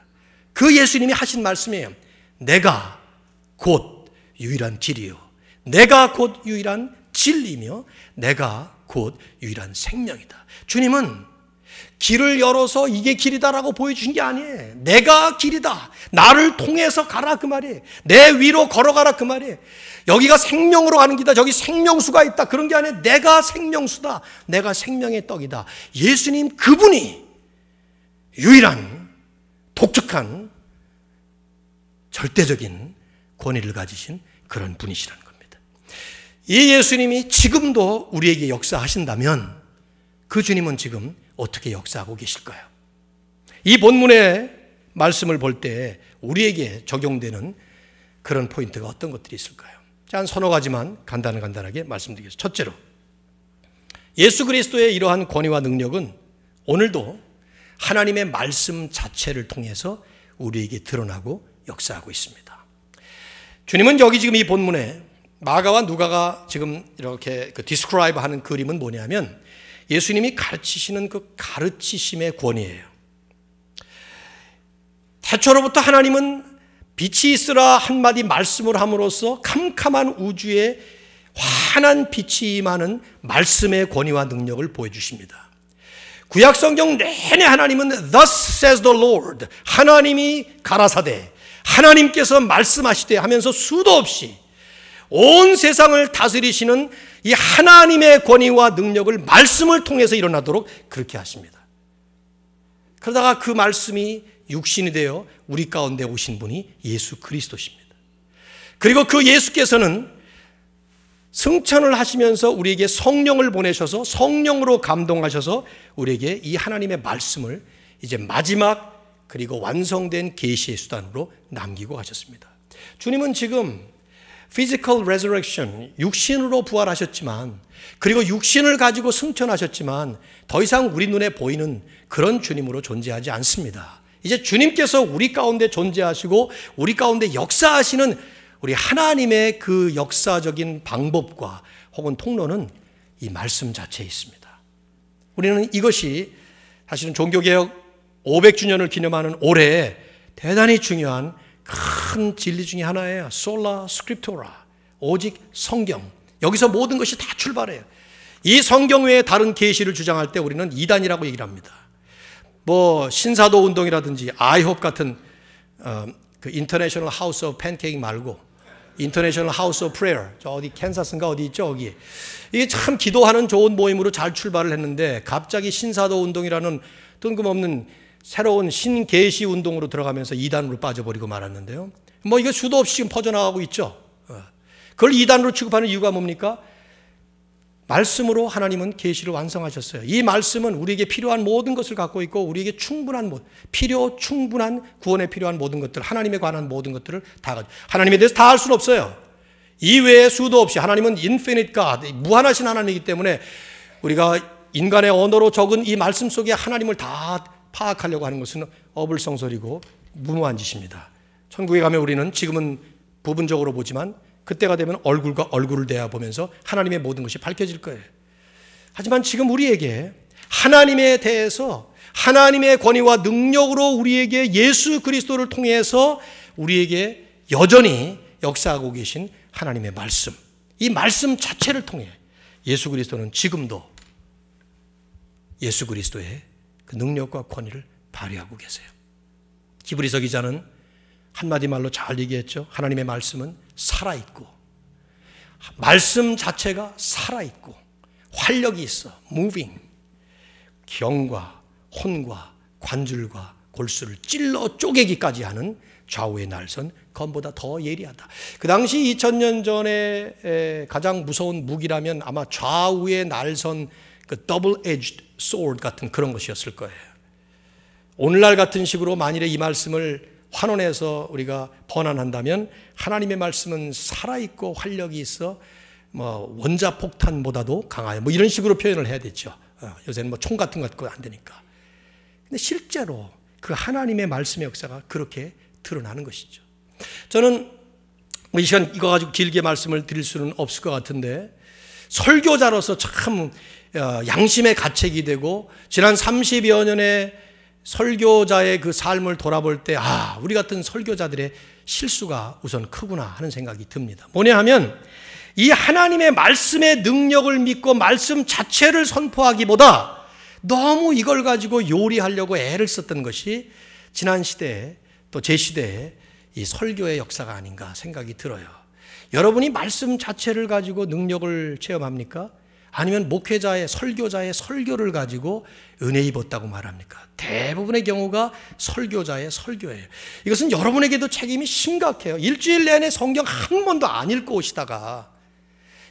그 예수님이 하신 말씀이에요. 내가 곧 유일한 길이요. 내가 곧 유일한 진리며 내가 곧 유일한 생명이다. 주님은 길을 열어서 이게 길이다라고 보여주신 게 아니에요. 내가 길이다. 나를 통해서 가라 그 말이에요. 내 위로 걸어가라 그 말이에요. 여기가 생명으로 가는 길이다. 저기 생명수가 있다. 그런 게 아니에요. 내가 생명수다. 내가 생명의 떡이다. 예수님 그분이 유일한 독특한 절대적인 권위를 가지신 그런 분이시라는 겁니다. 이 예수님이 지금도 우리에게 역사하신다면 그 주님은 지금 어떻게 역사하고 계실까요? 이 본문의 말씀을 볼 때 우리에게 적용되는 그런 포인트가 어떤 것들이 있을까요? 자, 서너 가지만 간단간단하게 말씀드리겠습니다. 첫째로, 예수 그리스도의 이러한 권위와 능력은 오늘도 하나님의 말씀 자체를 통해서 우리에게 드러나고 역사하고 있습니다. 주님은 여기 지금 이 본문에 마가와 누가가 지금 이렇게 그 디스크라이브 하는 그림은 뭐냐면 예수님이 가르치시는 그 가르치심의 권위예요. 태초로부터 하나님은 빛이 있으라 한마디 말씀을 함으로써 캄캄한 우주에 환한 빛이 임하는 말씀의 권위와 능력을 보여주십니다. 구약 성경 내내 하나님은 Thus says the Lord 하나님이 가라사대 하나님께서 말씀하시되 하면서 수도 없이 온 세상을 다스리시는 이 하나님의 권위와 능력을 말씀을 통해서 일어나도록 그렇게 하십니다. 그러다가 그 말씀이 육신이 되어 우리 가운데 오신 분이 예수 그리스도십니다. 그리고 그 예수께서는 승천을 하시면서 우리에게 성령을 보내셔서 성령으로 감동하셔서 우리에게 이 하나님의 말씀을 이제 마지막 그리고 완성된 계시의 수단으로 남기고 가셨습니다. 주님은 지금 physical resurrection, 육신으로 부활하셨지만, 그리고 육신을 가지고 승천하셨지만, 더 이상 우리 눈에 보이는 그런 주님으로 존재하지 않습니다. 이제 주님께서 우리 가운데 존재하시고, 우리 가운데 역사하시는 우리 하나님의 그 역사적인 방법과 혹은 통로는 이 말씀 자체에 있습니다. 우리는 이것이 사실은 종교개혁 500주년을 기념하는 올해에 대단히 중요한 큰 진리 중의 하나예요. 솔라 스크립토라. 오직 성경. 여기서 모든 것이 다 출발해요. 이 성경 외에 다른 계시를 주장할 때 우리는 이단이라고 얘기를 합니다. 뭐 신사도 운동이라든지 아이홉 같은 어, 그 인터내셔널 하우스 오브 팬케이크 말고 인터내셔널 하우스 오브 프레어저 어디 캔사스인가 어디 있죠 여기 이게 참 기도하는 좋은 모임으로 잘 출발을 했는데 갑자기 신사도 운동이라는 뜬금없는 새로운 신계시 운동으로 들어가면서 이단으로 빠져버리고 말았는데요. 뭐 이거 수도 없이 지금 퍼져나가고 있죠. 어. 그걸 이단으로 취급하는 이유가 뭡니까? 말씀으로 하나님은 계시를 완성하셨어요. 이 말씀은 우리에게 필요한 모든 것을 갖고 있고 우리에게 충분한 필요 충분한 구원에 필요한 모든 것들 하나님에 관한 모든 것들을 다 하나님에 대해서 다 할 수는 없어요. 이외에 수도 없이 하나님은 인피닛가 무한하신 하나님이기 때문에 우리가 인간의 언어로 적은 이 말씀 속에 하나님을 다 파악하려고 하는 것은 어불성설이고 무모한 짓입니다. 천국에 가면 우리는 지금은 부분적으로 보지만 그때가 되면 얼굴과 얼굴을 대하 보면서 하나님의 모든 것이 밝혀질 거예요. 하지만 지금 우리에게 하나님에 대해서 하나님의 권위와 능력으로 우리에게 예수 그리스도를 통해서 우리에게 여전히 역사하고 계신 하나님의 말씀. 이 말씀 자체를 통해 예수 그리스도는 지금도 예수 그리스도의 그 능력과 권위를 발휘하고 계세요. 기브리서 기자는 한마디 말로 잘 얘기했죠. 하나님의 말씀은 살아있고, 말씀 자체가 살아있고, 활력이 있어, moving. 경과, 혼과, 관줄과 골수를 찔러 쪼개기까지 하는 좌우의 날선 검보다 더 예리하다. 그 당시 2000년 전에 가장 무서운 무기라면 아마 좌우의 날선 그 더블 에지드 소울 같은 그런 것이었을 거예요. 오늘날 같은 식으로 만일에 이 말씀을 환원해서 우리가 번안한다면 하나님의 말씀은 살아있고 활력이 있어 뭐 원자 폭탄보다도 강하여 뭐 이런 식으로 표현을 해야 되죠. 어, 요새는 뭐 총 같은 것도 안 되니까. 근데 실제로 그 하나님의 말씀의 역사가 그렇게 드러나는 것이죠. 저는 뭐 이 시간 이거 가지고 길게 말씀을 드릴 수는 없을 것 같은데 설교자로서 참 어, 양심의 가책이 되고 지난 30여 년의 설교자의 그 삶을 돌아볼 때, 아, 우리 같은 설교자들의 실수가 우선 크구나 하는 생각이 듭니다. 뭐냐 하면, 이 하나님의 말씀의 능력을 믿고 말씀 자체를 선포하기보다 너무 이걸 가지고 요리하려고 애를 썼던 것이 지난 시대에 또 제 시대에 이 설교의 역사가 아닌가 생각이 들어요. 여러분이 말씀 자체를 가지고 능력을 체험합니까? 아니면 목회자의 설교자의 설교를 가지고 은혜 입었다고 말합니까? 대부분의 경우가 설교자의 설교예요. 이것은 여러분에게도 책임이 심각해요. 일주일 내내 성경 한 번도 안 읽고 오시다가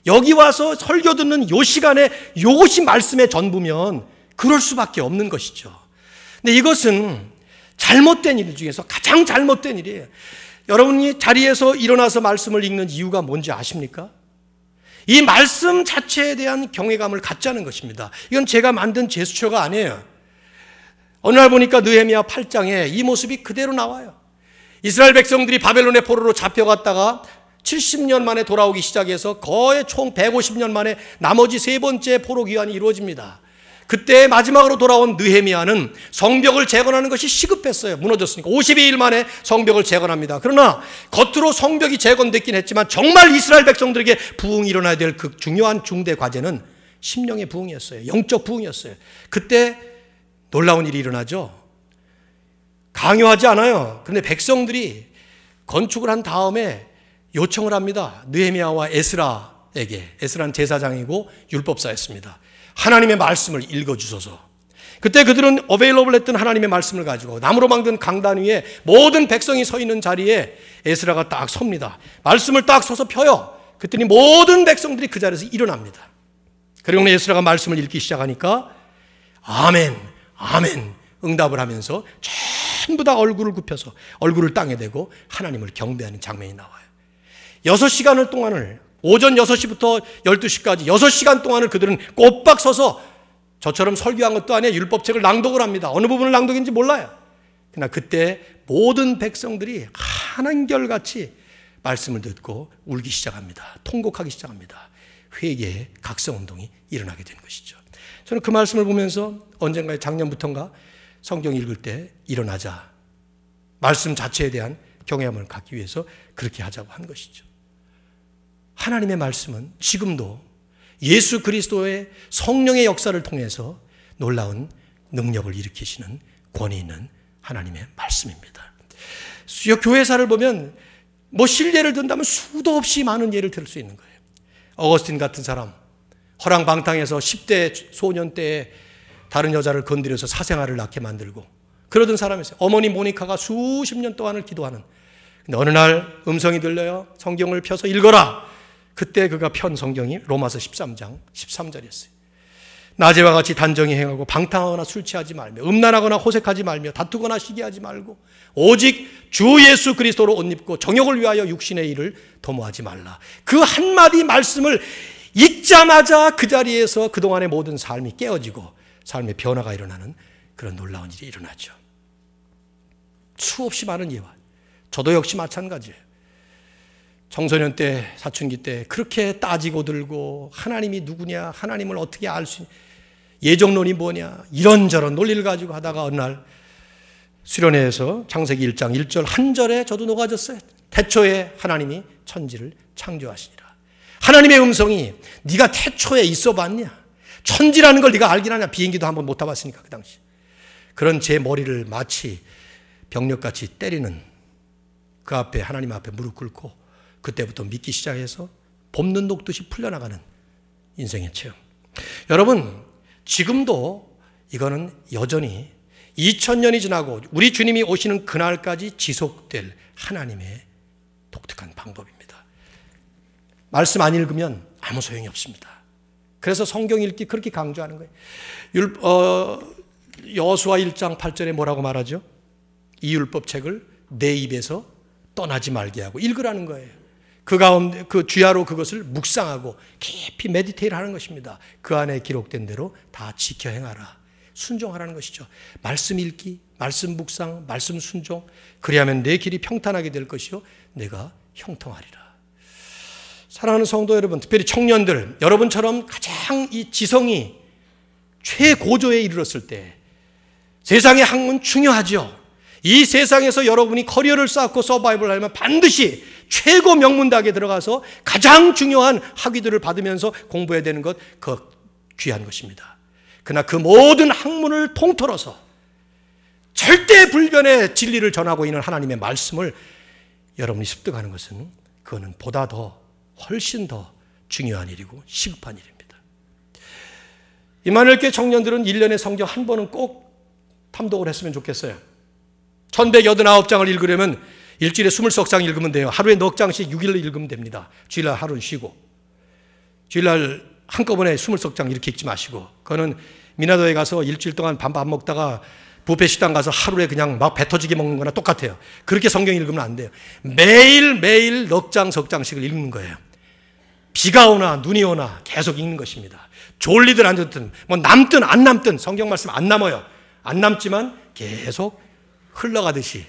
여기 와서 설교 듣는 요 시간에 요것이 말씀의 전부면 그럴 수밖에 없는 것이죠. 근데 이것은 잘못된 일 중에서 가장 잘못된 일이에요. 여러분이 자리에서 일어나서 말씀을 읽는 이유가 뭔지 아십니까? 이 말씀 자체에 대한 경외감을 갖자는 것입니다. 이건 제가 만든 제스처가 아니에요. 어느 날 보니까 느헤미야 8장에 이 모습이 그대로 나와요. 이스라엘 백성들이 바벨론의 포로로 잡혀갔다가 70년 만에 돌아오기 시작해서 거의 총 150년 만에 나머지 세 번째 포로 기한이 이루어집니다. 그때 마지막으로 돌아온 느헤미아는 성벽을 재건하는 것이 시급했어요. 무너졌으니까 52일 만에 성벽을 재건합니다. 그러나 겉으로 성벽이 재건됐긴 했지만 정말 이스라엘 백성들에게 부흥이 일어나야 될 그 중요한 중대 과제는 심령의 부흥이었어요. 영적 부흥이었어요. 그때 놀라운 일이 일어나죠. 강요하지 않아요. 그런데 백성들이 건축을 한 다음에 요청을 합니다. 느헤미아와 에스라에게 에스라는 제사장이고 율법사였습니다. 하나님의 말씀을 읽어주소서. 그때 그들은 어베일러블 했던 하나님의 말씀을 가지고 나무로 만든 강단 위에 모든 백성이 서 있는 자리에 에스라가 딱 섭니다. 말씀을 딱 서서 펴요. 그랬더니 모든 백성들이 그 자리에서 일어납니다. 그리고 에스라가 말씀을 읽기 시작하니까 아멘, 아멘 응답을 하면서 전부 다 얼굴을 굽혀서 얼굴을 땅에 대고 하나님을 경배하는 장면이 나와요. 여섯 시간을 동안을 오전 6시부터 12시까지 6시간 동안을 그들은 꼬박 서서 저처럼 설교한 것도 아니야 율법책을 낭독을 합니다. 어느 부분을 낭독인지 몰라요. 그러나 그때 모든 백성들이 한한결같이 말씀을 듣고 울기 시작합니다. 통곡하기 시작합니다. 회개의 각성운동이 일어나게 된 것이죠. 저는 그 말씀을 보면서 언젠가 작년부터인가 성경 읽을 때 일어나자. 말씀 자체에 대한 경외함을 갖기 위해서 그렇게 하자고 한 것이죠. 하나님의 말씀은 지금도 예수 그리스도의 성령의 역사를 통해서 놀라운 능력을 일으키시는 권위 있는 하나님의 말씀입니다. 교회사를 보면 뭐 실례를 든다면 수도 없이 많은 예를 들을 수 있는 거예요. 어거스틴 같은 사람, 허랑방탕에서 10대 소년 때에 다른 여자를 건드려서 사생아를 낳게 만들고 그러던 사람이었어요. 어머니 모니카가 수십 년 동안을 기도하는. 근데 어느 날 음성이 들려요. 성경을 펴서 읽어라. 그때 그가 편 성경이 로마서 13장 13절이었어요. 낮에와 같이 단정히 행하고 방탕하거나 술 취하지 말며 음란하거나 호색하지 말며 다투거나 시기하지 말고 오직 주 예수 그리스도로 옷 입고 정욕을 위하여 육신의 일을 도모하지 말라. 그 한마디 말씀을 읽자마자 그 자리에서 그동안의 모든 삶이 깨어지고 삶의 변화가 일어나는 그런 놀라운 일이 일어나죠. 수없이 많은 예화. 저도 역시 마찬가지예요. 청소년 때, 사춘기 때 그렇게 따지고 들고 하나님이 누구냐, 하나님을 어떻게 알 수 있냐, 예정론이 뭐냐 이런저런 논리를 가지고 하다가 어느 날 수련회에서 창세기 1장 1절 한 절에 저도 녹아졌어요. 태초에 하나님이 천지를 창조하시니라. 하나님의 음성이 네가 태초에 있어 봤냐? 천지라는 걸 네가 알긴 하냐? 비행기도 한 번 못 타봤으니까 그 당시. 그런 제 머리를 마치 병력같이 때리는 그 앞에 하나님 앞에 무릎 꿇고 그때부터 믿기 시작해서 봄눈 녹듯이 풀려나가는 인생의 체험. 여러분, 지금도 이거는 여전히 2000년이 지나고 우리 주님이 오시는 그날까지 지속될 하나님의 독특한 방법입니다. 말씀 안 읽으면 아무 소용이 없습니다. 그래서 성경 읽기 그렇게 강조하는 거예요. 율, 어, 여수와 1장 8절에 뭐라고 말하죠? 이 율법책을 내 입에서 떠나지 말게 하고 읽으라는 거예요. 그 가운데 그 주야로 그것을 묵상하고 깊이 메디테이를 하는 것입니다. 그 안에 기록된 대로 다 지켜 행하라. 순종하라는 것이죠. 말씀 읽기, 말씀 묵상, 말씀 순종. 그리하면 내 길이 평탄하게 될 것이요 내가 형통하리라. 사랑하는 성도 여러분, 특별히 청년들, 여러분처럼 가장 이 지성이 최고조에 이르렀을 때 세상의 학문 중요하죠. 이 세상에서 여러분이 커리어를 쌓고 서바이벌 하려면 반드시 최고 명문대학에 들어가서 가장 중요한 학위들을 받으면서 공부해야 되는 것, 그 귀한 것입니다. 그러나 그 모든 학문을 통틀어서 절대 불변의 진리를 전하고 있는 하나님의 말씀을 여러분이 습득하는 것은 그거는 보다 더 훨씬 더 중요한 일이고 시급한 일입니다. 이만할께 청년들은 1년에 성경 한 번은 꼭 탐독을 했으면 좋겠어요. 1189장을 읽으려면 일주일에 20석 장 읽으면 돼요. 하루에 넉 장씩 6일로 읽으면 됩니다. 주일날 하루 는 쉬고. 주일날 한꺼번에 20석 장 이렇게 읽지 마시고. 그거는 미나도에 가서 일주일 동안 밥밥 먹다가 부페 식당 가서 하루에 그냥 막 배 터지게 먹는 거나 똑같아요. 그렇게 성경 읽으면 안 돼요. 매일매일 넉 장, 석 장씩을 읽는 거예요. 비가 오나 눈이 오나 계속 읽는 것입니다. 졸리든 안좋든뭐 남든 안 남든 성경 말씀 안 남아요. 안 남지만 계속 흘러가듯이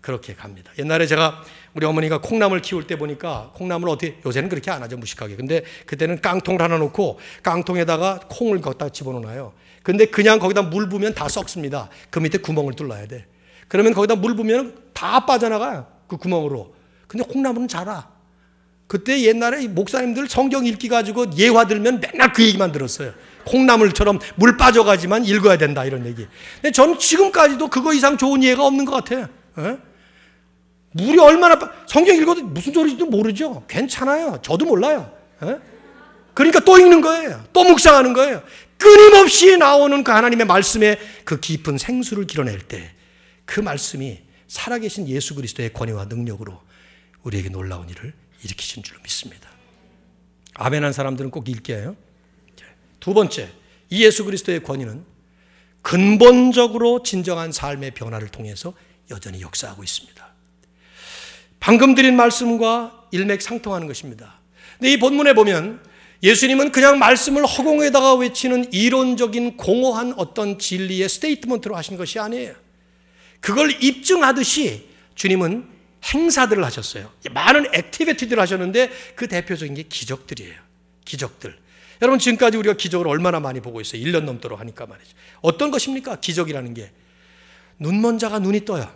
그렇게 갑니다. 옛날에 제가 우리 어머니가 콩나물 키울 때 보니까 콩나물 어떻게 요새는 그렇게 안 하죠 무식하게. 근데 그때는 깡통을 하나 놓고 깡통에다가 콩을 갖다 집어넣어요. 근데 그냥 거기다 물 부면 다 썩습니다. 그 밑에 구멍을 뚫어야 돼. 그러면 거기다 물 부면 다 빠져나가요. 그 구멍으로. 근데 콩나물은 자라. 그때 옛날에 목사님들 성경 읽기 가지고 예화 들면 맨날 그 얘기만 들었어요. 콩나물처럼 물 빠져가지만 읽어야 된다 이런 얘기. 근데 전 지금까지도 그거 이상 좋은 예가 없는 것 같아요. 예? 물이 얼마나 빠... 성경 읽어도 무슨 소리인지도 모르죠. 괜찮아요. 저도 몰라요. 에? 예? 그러니까 또 읽는 거예요. 또 묵상하는 거예요. 끊임없이 나오는 그 하나님의 말씀에 그 깊은 생수를 길어낼 때 그 말씀이 살아계신 예수 그리스도의 권위와 능력으로 우리에게 놀라운 일을 일으키신 줄 믿습니다. 아멘한 사람들은 꼭 읽게요. 두 번째, 이 예수 그리스도의 권위는 근본적으로 진정한 삶의 변화를 통해서 여전히 역사하고 있습니다. 방금 드린 말씀과 일맥상통하는 것입니다. 근데 이 본문에 보면 예수님은 그냥 말씀을 허공에다가 외치는 이론적인 공허한 어떤 진리의 스테이트먼트로 하신 것이 아니에요. 그걸 입증하듯이 주님은 행사들을 하셨어요. 많은 액티비티들을 하셨는데 그 대표적인 게 기적들이에요. 기적들. 여러분 지금까지 우리가 기적을 얼마나 많이 보고 있어요. 1년 넘도록 하니까 말이죠. 어떤 것입니까? 기적이라는 게 눈먼 자가 눈이 떠요.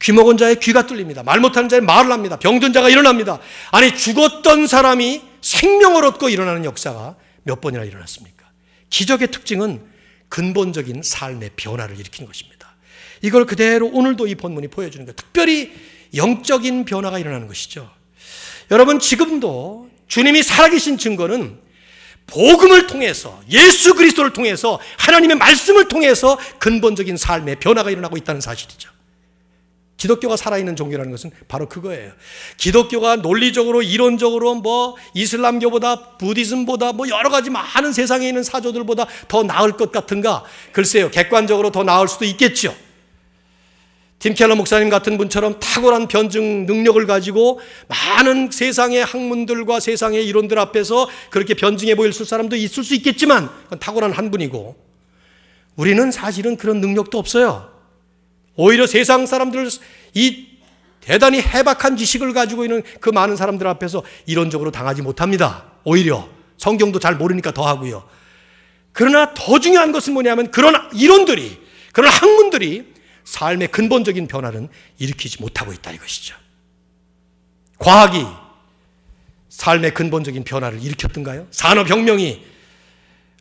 귀 먹은 자의 귀가 뚫립니다. 말 못하는 자의 말을 합니다. 병든 자가 일어납니다. 아니 죽었던 사람이 생명을 얻고 일어나는 역사가 몇 번이나 일어났습니까? 기적의 특징은 근본적인 삶의 변화를 일으키는 것입니다. 이걸 그대로 오늘도 이 본문이 보여주는 거예요. 특별히 영적인 변화가 일어나는 것이죠. 여러분 지금도 주님이 살아계신 증거는 복음을 통해서 예수 그리스도를 통해서 하나님의 말씀을 통해서 근본적인 삶의 변화가 일어나고 있다는 사실이죠. 기독교가 살아있는 종교라는 것은 바로 그거예요. 기독교가 논리적으로 이론적으로 뭐 이슬람교보다 부디즘보다 뭐 여러 가지 많은 세상에 있는 사조들보다 더 나을 것 같은가? 글쎄요. 객관적으로 더 나을 수도 있겠죠. 김켈러 목사님 같은 분처럼 탁월한 변증 능력을 가지고 많은 세상의 학문들과 세상의 이론들 앞에서 그렇게 변증해 보일 사람도 있을 수 있겠지만 그건 탁월한 한 분이고 우리는 사실은 그런 능력도 없어요. 오히려 세상 사람들 이 대단히 해박한 지식을 가지고 있는 그 많은 사람들 앞에서 이론적으로 당하지 못합니다. 오히려 성경도 잘 모르니까 더 하고요. 그러나 더 중요한 것은 뭐냐면 그런 이론들이 그런 학문들이 삶의 근본적인 변화는 일으키지 못하고 있다 이것이죠. 과학이 삶의 근본적인 변화를 일으켰던가요? 산업혁명이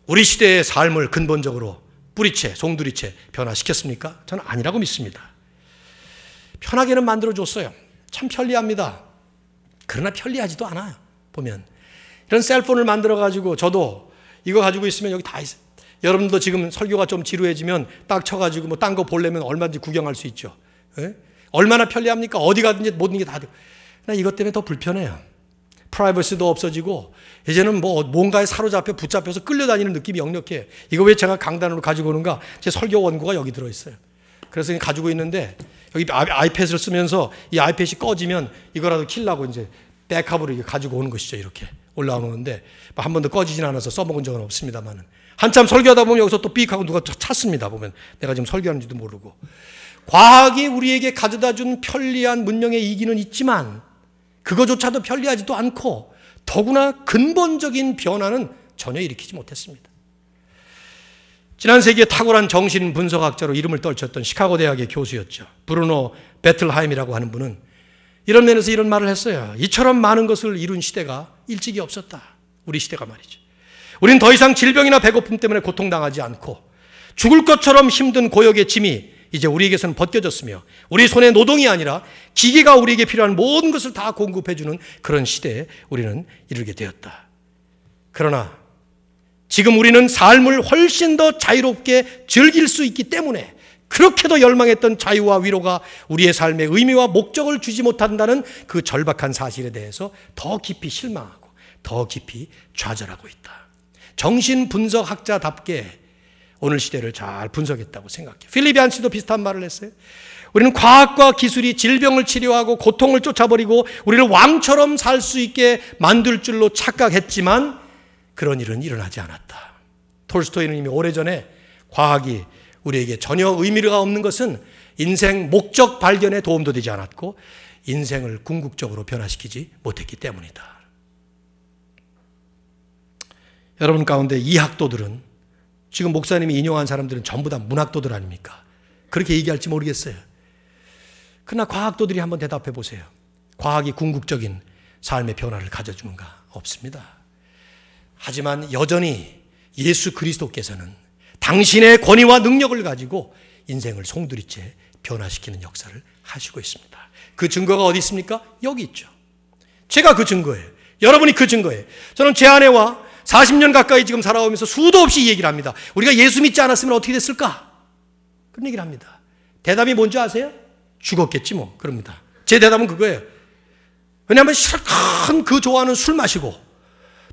우리 시대의 삶을 근본적으로 뿌리채, 송두리채 변화시켰습니까? 저는 아니라고 믿습니다. 편하게는 만들어줬어요. 참 편리합니다. 그러나 편리하지도 않아요. 보면. 이런 셀폰을 만들어가지고 저도 이거 가지고 있으면 여기 다 있어요. 여러분도 지금 설교가 좀 지루해지면 딱 쳐가지고 뭐 딴 거 보려면 얼마든지 구경할 수 있죠. 에? 예? 얼마나 편리합니까? 어디 가든지 모든 게 다. 나 이것 때문에 더 불편해요. 프라이버시도 없어지고 이제는 뭐 뭔가에 사로잡혀 붙잡혀서 끌려다니는 느낌이 역력해. 이거 왜 제가 강단으로 가지고 오는가? 제 설교 원고가 여기 들어 있어요. 그래서 가지고 있는데 여기 아, 아이패드를 쓰면서 이 아이패드 꺼지면 이거라도 킬라고 이제 백합으로 가지고 오는 것이죠. 이렇게 올라오는데 뭐 한 번도 꺼지진 않아서 써먹은 적은 없습니다만은. 한참 설교하다 보면 여기서 또 삑하고 누가 찾습니다. 보면 내가 지금 설교하는지도 모르고. 과학이 우리에게 가져다 준 편리한 문명의 이기는 있지만 그거조차도 편리하지도 않고 더구나 근본적인 변화는 전혀 일으키지 못했습니다. 지난 세기에 탁월한 정신 분석학자로 이름을 떨쳤던 시카고 대학의 교수였죠. 브루노 베틀하임이라고 하는 분은 이런 면에서 이런 말을 했어요. 이처럼 많은 것을 이룬 시대가 일찍이 없었다. 우리 시대가 말이죠. 우린 더 이상 질병이나 배고픔 때문에 고통당하지 않고 죽을 것처럼 힘든 고역의 짐이 이제 우리에게서는 벗겨졌으며 우리 손에 노동이 아니라 기계가 우리에게 필요한 모든 것을 다 공급해주는 그런 시대에 우리는 이르게 되었다. 그러나 지금 우리는 삶을 훨씬 더 자유롭게 즐길 수 있기 때문에 그렇게도 열망했던 자유와 위로가 우리의 삶에 의미와 목적을 주지 못한다는 그 절박한 사실에 대해서 더 깊이 실망하고 더 깊이 좌절하고 있다. 정신 분석학자답게 오늘 시대를 잘 분석했다고 생각해요. 필리비안스도 비슷한 말을 했어요. 우리는 과학과 기술이 질병을 치료하고 고통을 쫓아버리고 우리를 왕처럼 살 수 있게 만들 줄로 착각했지만 그런 일은 일어나지 않았다. 톨스토이는 이미 오래전에 과학이 우리에게 전혀 의미가 없는 것은 인생 목적 발견에 도움도 되지 않았고 인생을 궁극적으로 변화시키지 못했기 때문이다. 여러분 가운데 이학도들은 지금 목사님이 인용한 사람들은 전부 다 문학도들 아닙니까? 그렇게 얘기할지 모르겠어요. 그러나 과학도들이 한번 대답해 보세요. 과학이 궁극적인 삶의 변화를 가져주는가? 없습니다. 하지만 여전히 예수 그리스도께서는 당신의 권위와 능력을 가지고 인생을 송두리째 변화시키는 역사를 하시고 있습니다. 그 증거가 어디 있습니까? 여기 있죠. 제가 그 증거예요. 여러분이 그 증거예요. 저는 제 아내와 40년 가까이 지금 살아오면서 수도 없이 이 얘기를 합니다. 우리가 예수 믿지 않았으면 어떻게 됐을까? 그런 얘기를 합니다. 대답이 뭔지 아세요? 죽었겠지 뭐. 그럽니다. 제 대답은 그거예요. 왜냐하면 실컷 그 좋아하는 술 마시고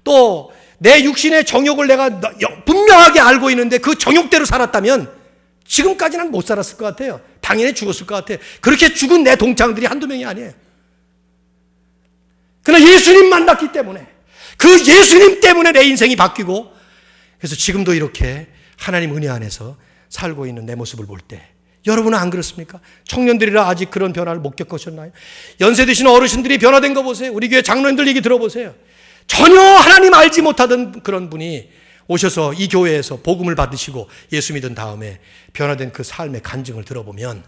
또 내 육신의 정욕을 내가 분명하게 알고 있는데 그 정욕대로 살았다면 지금까지는 못 살았을 것 같아요. 당연히 죽었을 것 같아요. 그렇게 죽은 내 동창들이 한두 명이 아니에요. 그러나 예수님 만났기 때문에 그 예수님 때문에 내 인생이 바뀌고 그래서 지금도 이렇게 하나님 은혜 안에서 살고 있는 내 모습을 볼 때 여러분은 안 그렇습니까? 청년들이라 아직 그런 변화를 못 겪으셨나요? 연세 드신 어르신들이 변화된 거 보세요. 우리 교회 장로님들 얘기 들어보세요. 전혀 하나님 알지 못하던 그런 분이 오셔서 이 교회에서 복음을 받으시고 예수 믿은 다음에 변화된 그 삶의 간증을 들어보면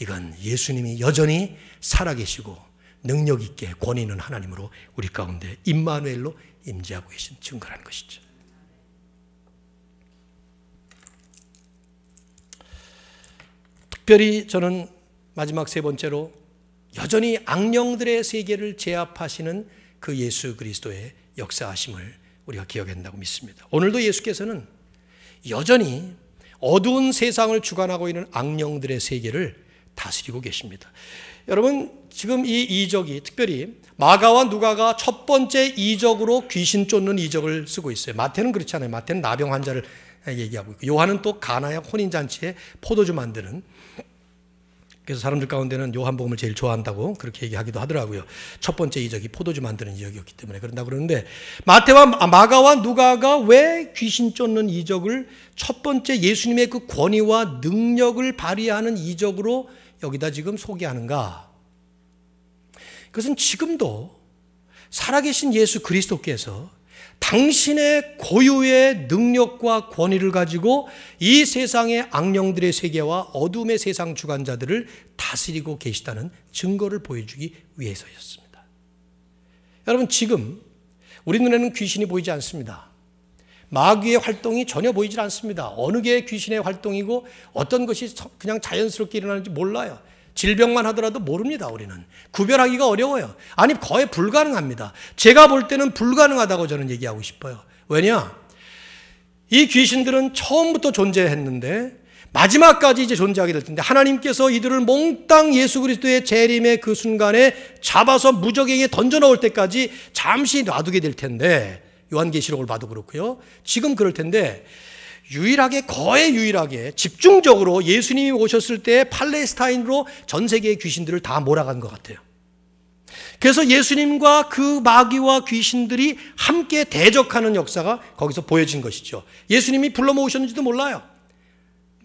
이건 예수님이 여전히 살아계시고 능력 있게 권위 는 하나님으로 우리 가운데 임마누엘로 임재하고 계신 증거라는 것이죠. 특별히 저는 마지막 세 번째로 여전히 악령들의 세계를 제압하시는 그 예수 그리스도의 역사하심을 우리가 기억한다고 믿습니다. 오늘도 예수께서는 여전히 어두운 세상을 주관하고 있는 악령들의 세계를 다스리고 계십니다. 여러분 지금 이 이적이 특별히 마가와 누가가 첫 번째 이적으로 귀신 쫓는 이적을 쓰고 있어요. 마태는 그렇지 않아요. 마태는 나병 환자를 얘기하고 있고 요한은 또 가나의 혼인 잔치에 포도주 만드는 그래서 사람들 가운데는 요한복음을 제일 좋아한다고 그렇게 얘기하기도 하더라고요. 첫 번째 이적이 포도주 만드는 이적이었기 때문에 그런다 그러는데 마태와 아, 마가와 누가가 왜 귀신 쫓는 이적을 첫 번째 예수님의 그 권위와 능력을 발휘하는 이적으로 여기다 지금 소개하는가? 그것은 지금도 살아계신 예수 그리스도께서 당신의 고유의 능력과 권위를 가지고 이 세상의 악령들의 세계와 어둠의 세상 주관자들을 다스리고 계시다는 증거를 보여주기 위해서였습니다. 여러분, 지금 우리 눈에는 귀신이 보이지 않습니다. 마귀의 활동이 전혀 보이질 않습니다. 어느 게 귀신의 활동이고 어떤 것이 그냥 자연스럽게 일어나는지 몰라요. 질병만 하더라도 모릅니다, 우리는. 구별하기가 어려워요. 아니, 거의 불가능합니다. 제가 볼 때는 불가능하다고 저는 얘기하고 싶어요. 왜냐? 이 귀신들은 처음부터 존재했는데 마지막까지 이제 존재하게 될 텐데 하나님께서 이들을 몽땅 예수 그리스도의 재림의 그 순간에 잡아서 무적에게 던져 넣을 때까지 잠시 놔두게 될 텐데 요한계시록을 봐도 그렇고요. 지금 그럴 텐데 유일하게 거의 유일하게 집중적으로 예수님이 오셨을 때 팔레스타인으로 전 세계의 귀신들을 다 몰아간 것 같아요. 그래서 예수님과 그 마귀와 귀신들이 함께 대적하는 역사가 거기서 보여진 것이죠. 예수님이 불러 모으셨는지도 몰라요.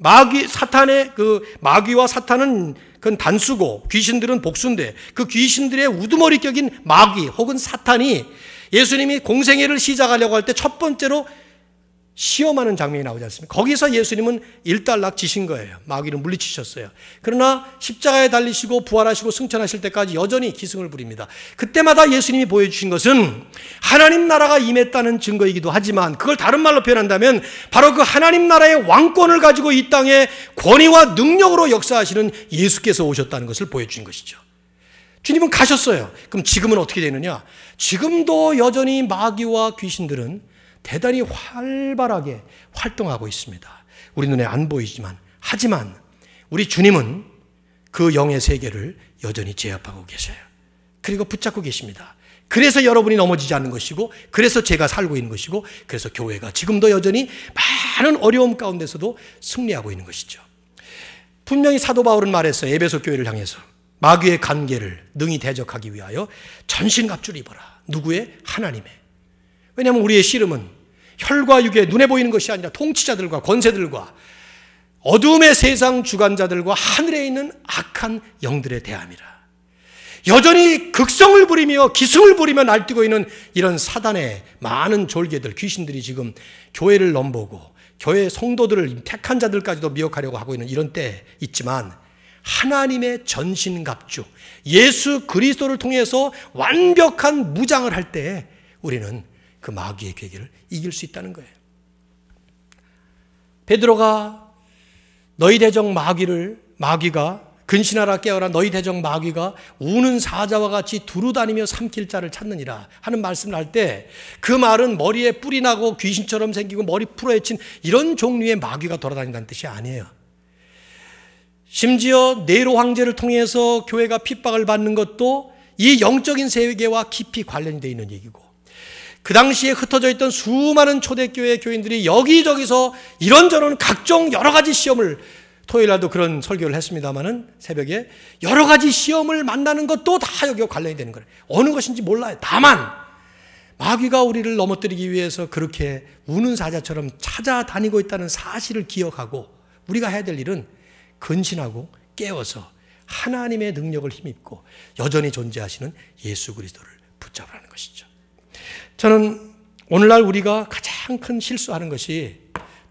마귀 사탄의 그 마귀와 사탄은 그건 단수고 귀신들은 복수인데 그 귀신들의 우두머리격인 마귀 혹은 사탄이 예수님이 공생애를 시작하려고 할 때 첫 번째로 시험하는 장면이 나오지 않습니까? 거기서 예수님은 일단락 지신 거예요. 마귀를 물리치셨어요. 그러나 십자가에 달리시고 부활하시고 승천하실 때까지 여전히 기승을 부립니다. 그때마다 예수님이 보여주신 것은 하나님 나라가 임했다는 증거이기도 하지만 그걸 다른 말로 표현한다면 바로 그 하나님 나라의 왕권을 가지고 이 땅에 권위와 능력으로 역사하시는 예수께서 오셨다는 것을 보여준 것이죠. 주님은 가셨어요. 그럼 지금은 어떻게 되느냐? 지금도 여전히 마귀와 귀신들은 대단히 활발하게 활동하고 있습니다. 우리 눈에 안 보이지만, 하지만 우리 주님은 그 영의 세계를 여전히 제압하고 계세요 그리고 붙잡고 계십니다. 그래서 여러분이 넘어지지 않는 것이고, 그래서 제가 살고 있는 것이고, 그래서 교회가 지금도 여전히 많은 어려움 가운데서도 승리하고 있는 것이죠. 분명히 사도 바울은 말했어요. 에베소 교회를 향해서. 마귀의 관계를 능히 대적하기 위하여 전신갑주를 입어라. 누구의? 하나님의. 왜냐하면 우리의 씨름은 혈과 육에 눈에 보이는 것이 아니라 통치자들과 권세들과 어둠의 세상 주관자들과 하늘에 있는 악한 영들에 대함이라. 여전히 극성을 부리며 기승을 부리며 날뛰고 있는 이런 사단의 많은 졸개들, 귀신들이 지금 교회를 넘보고 교회 성도들을 택한 자들까지도 미혹하려고 하고 있는 이런 때 있지만 하나님의 전신갑주, 예수 그리스도를 통해서 완벽한 무장을 할 때 우리는 그 마귀의 괴기를 이길 수 있다는 거예요. 베드로가 너희 대적 마귀를 마귀가 근신하라 깨어라 너희 대적 마귀가 우는 사자와 같이 두루다니며 삼킬 자를 찾느니라 하는 말씀을 할 때 그 말은 머리에 뿌리 나고 귀신처럼 생기고 머리 풀어헤친 이런 종류의 마귀가 돌아다닌다는 뜻이 아니에요. 심지어 네로 황제를 통해서 교회가 핍박을 받는 것도 이 영적인 세계와 깊이 관련이 되어 있는 얘기고 그 당시에 흩어져 있던 수많은 초대교회 교인들이 여기저기서 이런저런 각종 여러 가지 시험을 토요일 날도 그런 설교를 했습니다마는 새벽에 여러 가지 시험을 만나는 것도 다 여기와 관련이 되는 거예요. 어느 것인지 몰라요. 다만 마귀가 우리를 넘어뜨리기 위해서 그렇게 우는 사자처럼 찾아다니고 있다는 사실을 기억하고 우리가 해야 될 일은 근신하고 깨워서 하나님의 능력을 힘입고 여전히 존재하시는 예수 그리스도를 붙잡으라는 것이죠. 저는 오늘날 우리가 가장 큰 실수하는 것이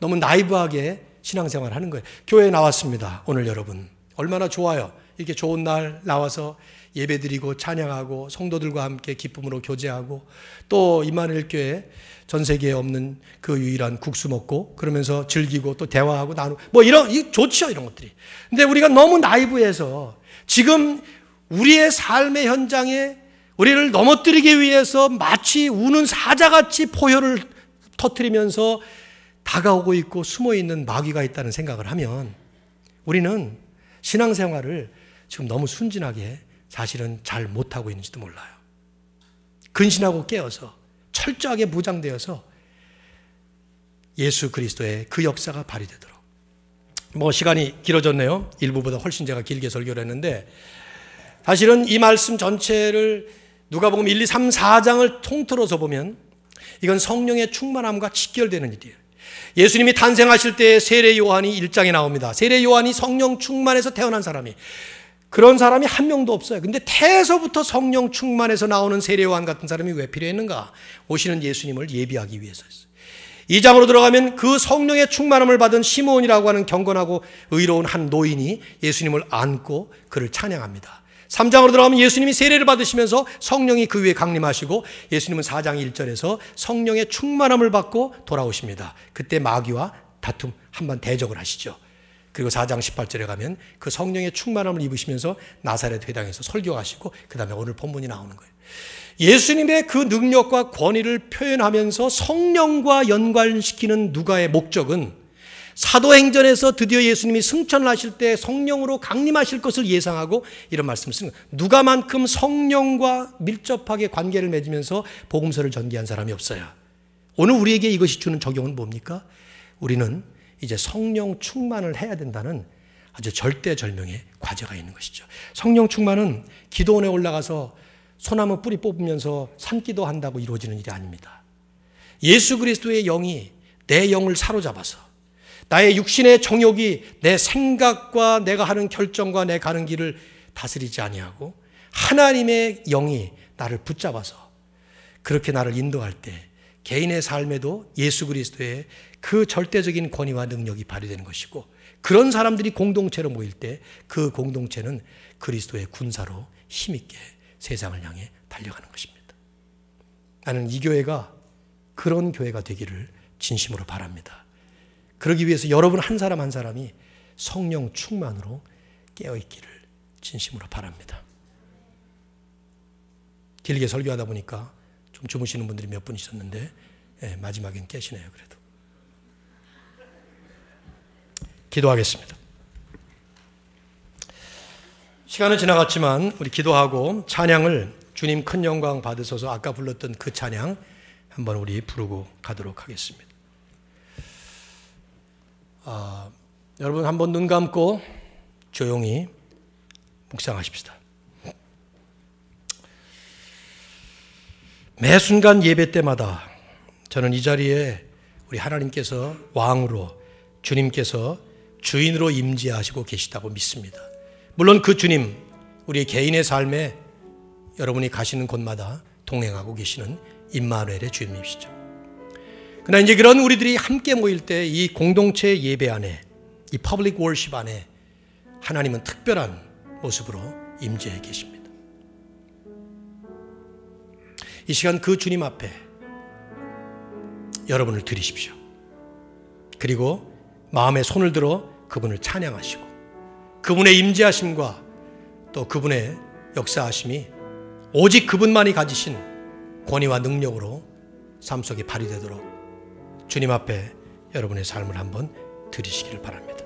너무 나이브하게 신앙생활 하는 거예요. 교회 나왔습니다. 오늘 여러분. 얼마나 좋아요. 이렇게 좋은 날 나와서 예배드리고 찬양하고 성도들과 함께 기쁨으로 교제하고 또 이만일 교회 전 세계에 없는 그 유일한 국수 먹고 그러면서 즐기고 또 대화하고 나누고 뭐 이런 이 좋죠 이런 것들이. 근데 우리가 너무 나이브해서 지금 우리의 삶의 현장에 우리를 넘어뜨리기 위해서 마치 우는 사자같이 포효를 터뜨리면서 다가오고 있고 숨어 있는 마귀가 있다는 생각을 하면 우리는 신앙생활을 지금 너무 순진하게 사실은 잘 못하고 있는지도 몰라요. 근신하고 깨어서 철저하게 무장되어서 예수 그리스도의 그 역사가 발휘되도록. 뭐 시간이 길어졌네요. 일부보다 훨씬 제가 길게 설교를 했는데 사실은 이 말씀 전체를 누가복음 1, 2, 3, 4장을 통틀어서 보면 이건 성령의 충만함과 직결되는 일이에요. 예수님이 탄생하실 때 세례 요한이 1장에 나옵니다. 세례 요한이 성령 충만해서 태어난 사람이 그런 사람이 한 명도 없어요. 근데 태서부터 에 성령 충만해서 나오는 세례요한 같은 사람이 왜 필요했는가? 오시는 예수님을 예비하기 위해서였어요. 2장으로 들어가면 그 성령의 충만함을 받은 시몬이라고 하는 경건하고 의로운 한 노인이 예수님을 안고 그를 찬양합니다. 3장으로 들어가면 예수님이 세례를 받으시면서 성령이 그 위에 강림하시고 예수님은 4장 1절에서 성령의 충만함을 받고 돌아오십니다. 그때 마귀와 다툼 한 번 대적을 하시죠. 그리고 4장 18절에 가면 그 성령의 충만함을 입으시면서 나사렛 회당에서 설교하시고 그다음에 오늘 본문이 나오는 거예요. 예수님의 그 능력과 권위를 표현하면서 성령과 연관시키는 누가의 목적은 사도행전에서 드디어 예수님이 승천하실 때 성령으로 강림하실 것을 예상하고 이런 말씀을 쓰는 거예요. 누가만큼 성령과 밀접하게 관계를 맺으면서 복음서를 전개한 사람이 없어요. 오늘 우리에게 이것이 주는 적용은 뭡니까? 우리는 이제 성령 충만을 해야 된다는 아주 절대절명의 과제가 있는 것이죠. 성령 충만은 기도원에 올라가서 소나무 뿌리 뽑으면서 산기도 한다고 이루어지는 일이 아닙니다. 예수 그리스도의 영이 내 영을 사로잡아서 나의 육신의 정욕이 내 생각과 내가 하는 결정과 내 가는 길을 다스리지 아니하고 하나님의 영이 나를 붙잡아서 그렇게 나를 인도할 때 개인의 삶에도 예수 그리스도의 그 절대적인 권위와 능력이 발휘되는 것이고 그런 사람들이 공동체로 모일 때 그 공동체는 그리스도의 군사로 힘있게 세상을 향해 달려가는 것입니다. 나는 이 교회가 그런 교회가 되기를 진심으로 바랍니다. 그러기 위해서 여러분 한 사람 한 사람이 성령 충만으로 깨어있기를 진심으로 바랍니다. 길게 설교하다 보니까 좀 주무시는 분들이 몇 분 있었는데 예, 마지막엔 깨시네요 그래도. 기도하겠습니다. 시간은 지나갔지만 우리 기도하고 찬양을 주님 큰 영광 받으소서 아까 불렀던 그 찬양 한번 우리 부르고 가도록 하겠습니다. 아, 여러분 한번 눈 감고 조용히 묵상하십시다. 매 순간 예배 때마다 저는 이 자리에 우리 하나님께서 왕으로 주님께서 주인으로 임재하시고 계시다고 믿습니다. 물론 그 주님, 우리 개인의 삶에 여러분이 가시는 곳마다 동행하고 계시는 임마누엘의 주님이시죠. 그러나 이제 그런 우리들이 함께 모일 때 이 공동체 예배 안에 이 퍼블릭 월십 안에 하나님은 특별한 모습으로 임재해 계십니다. 이 시간 그 주님 앞에 여러분을 드리십시오. 그리고 마음에 손을 들어 그분을 찬양하시고 그분의 임재하심과 또 그분의 역사하심이 오직 그분만이 가지신 권위와 능력으로 삶 속에 발휘되도록 주님 앞에 여러분의 삶을 한번 드리시기를 바랍니다.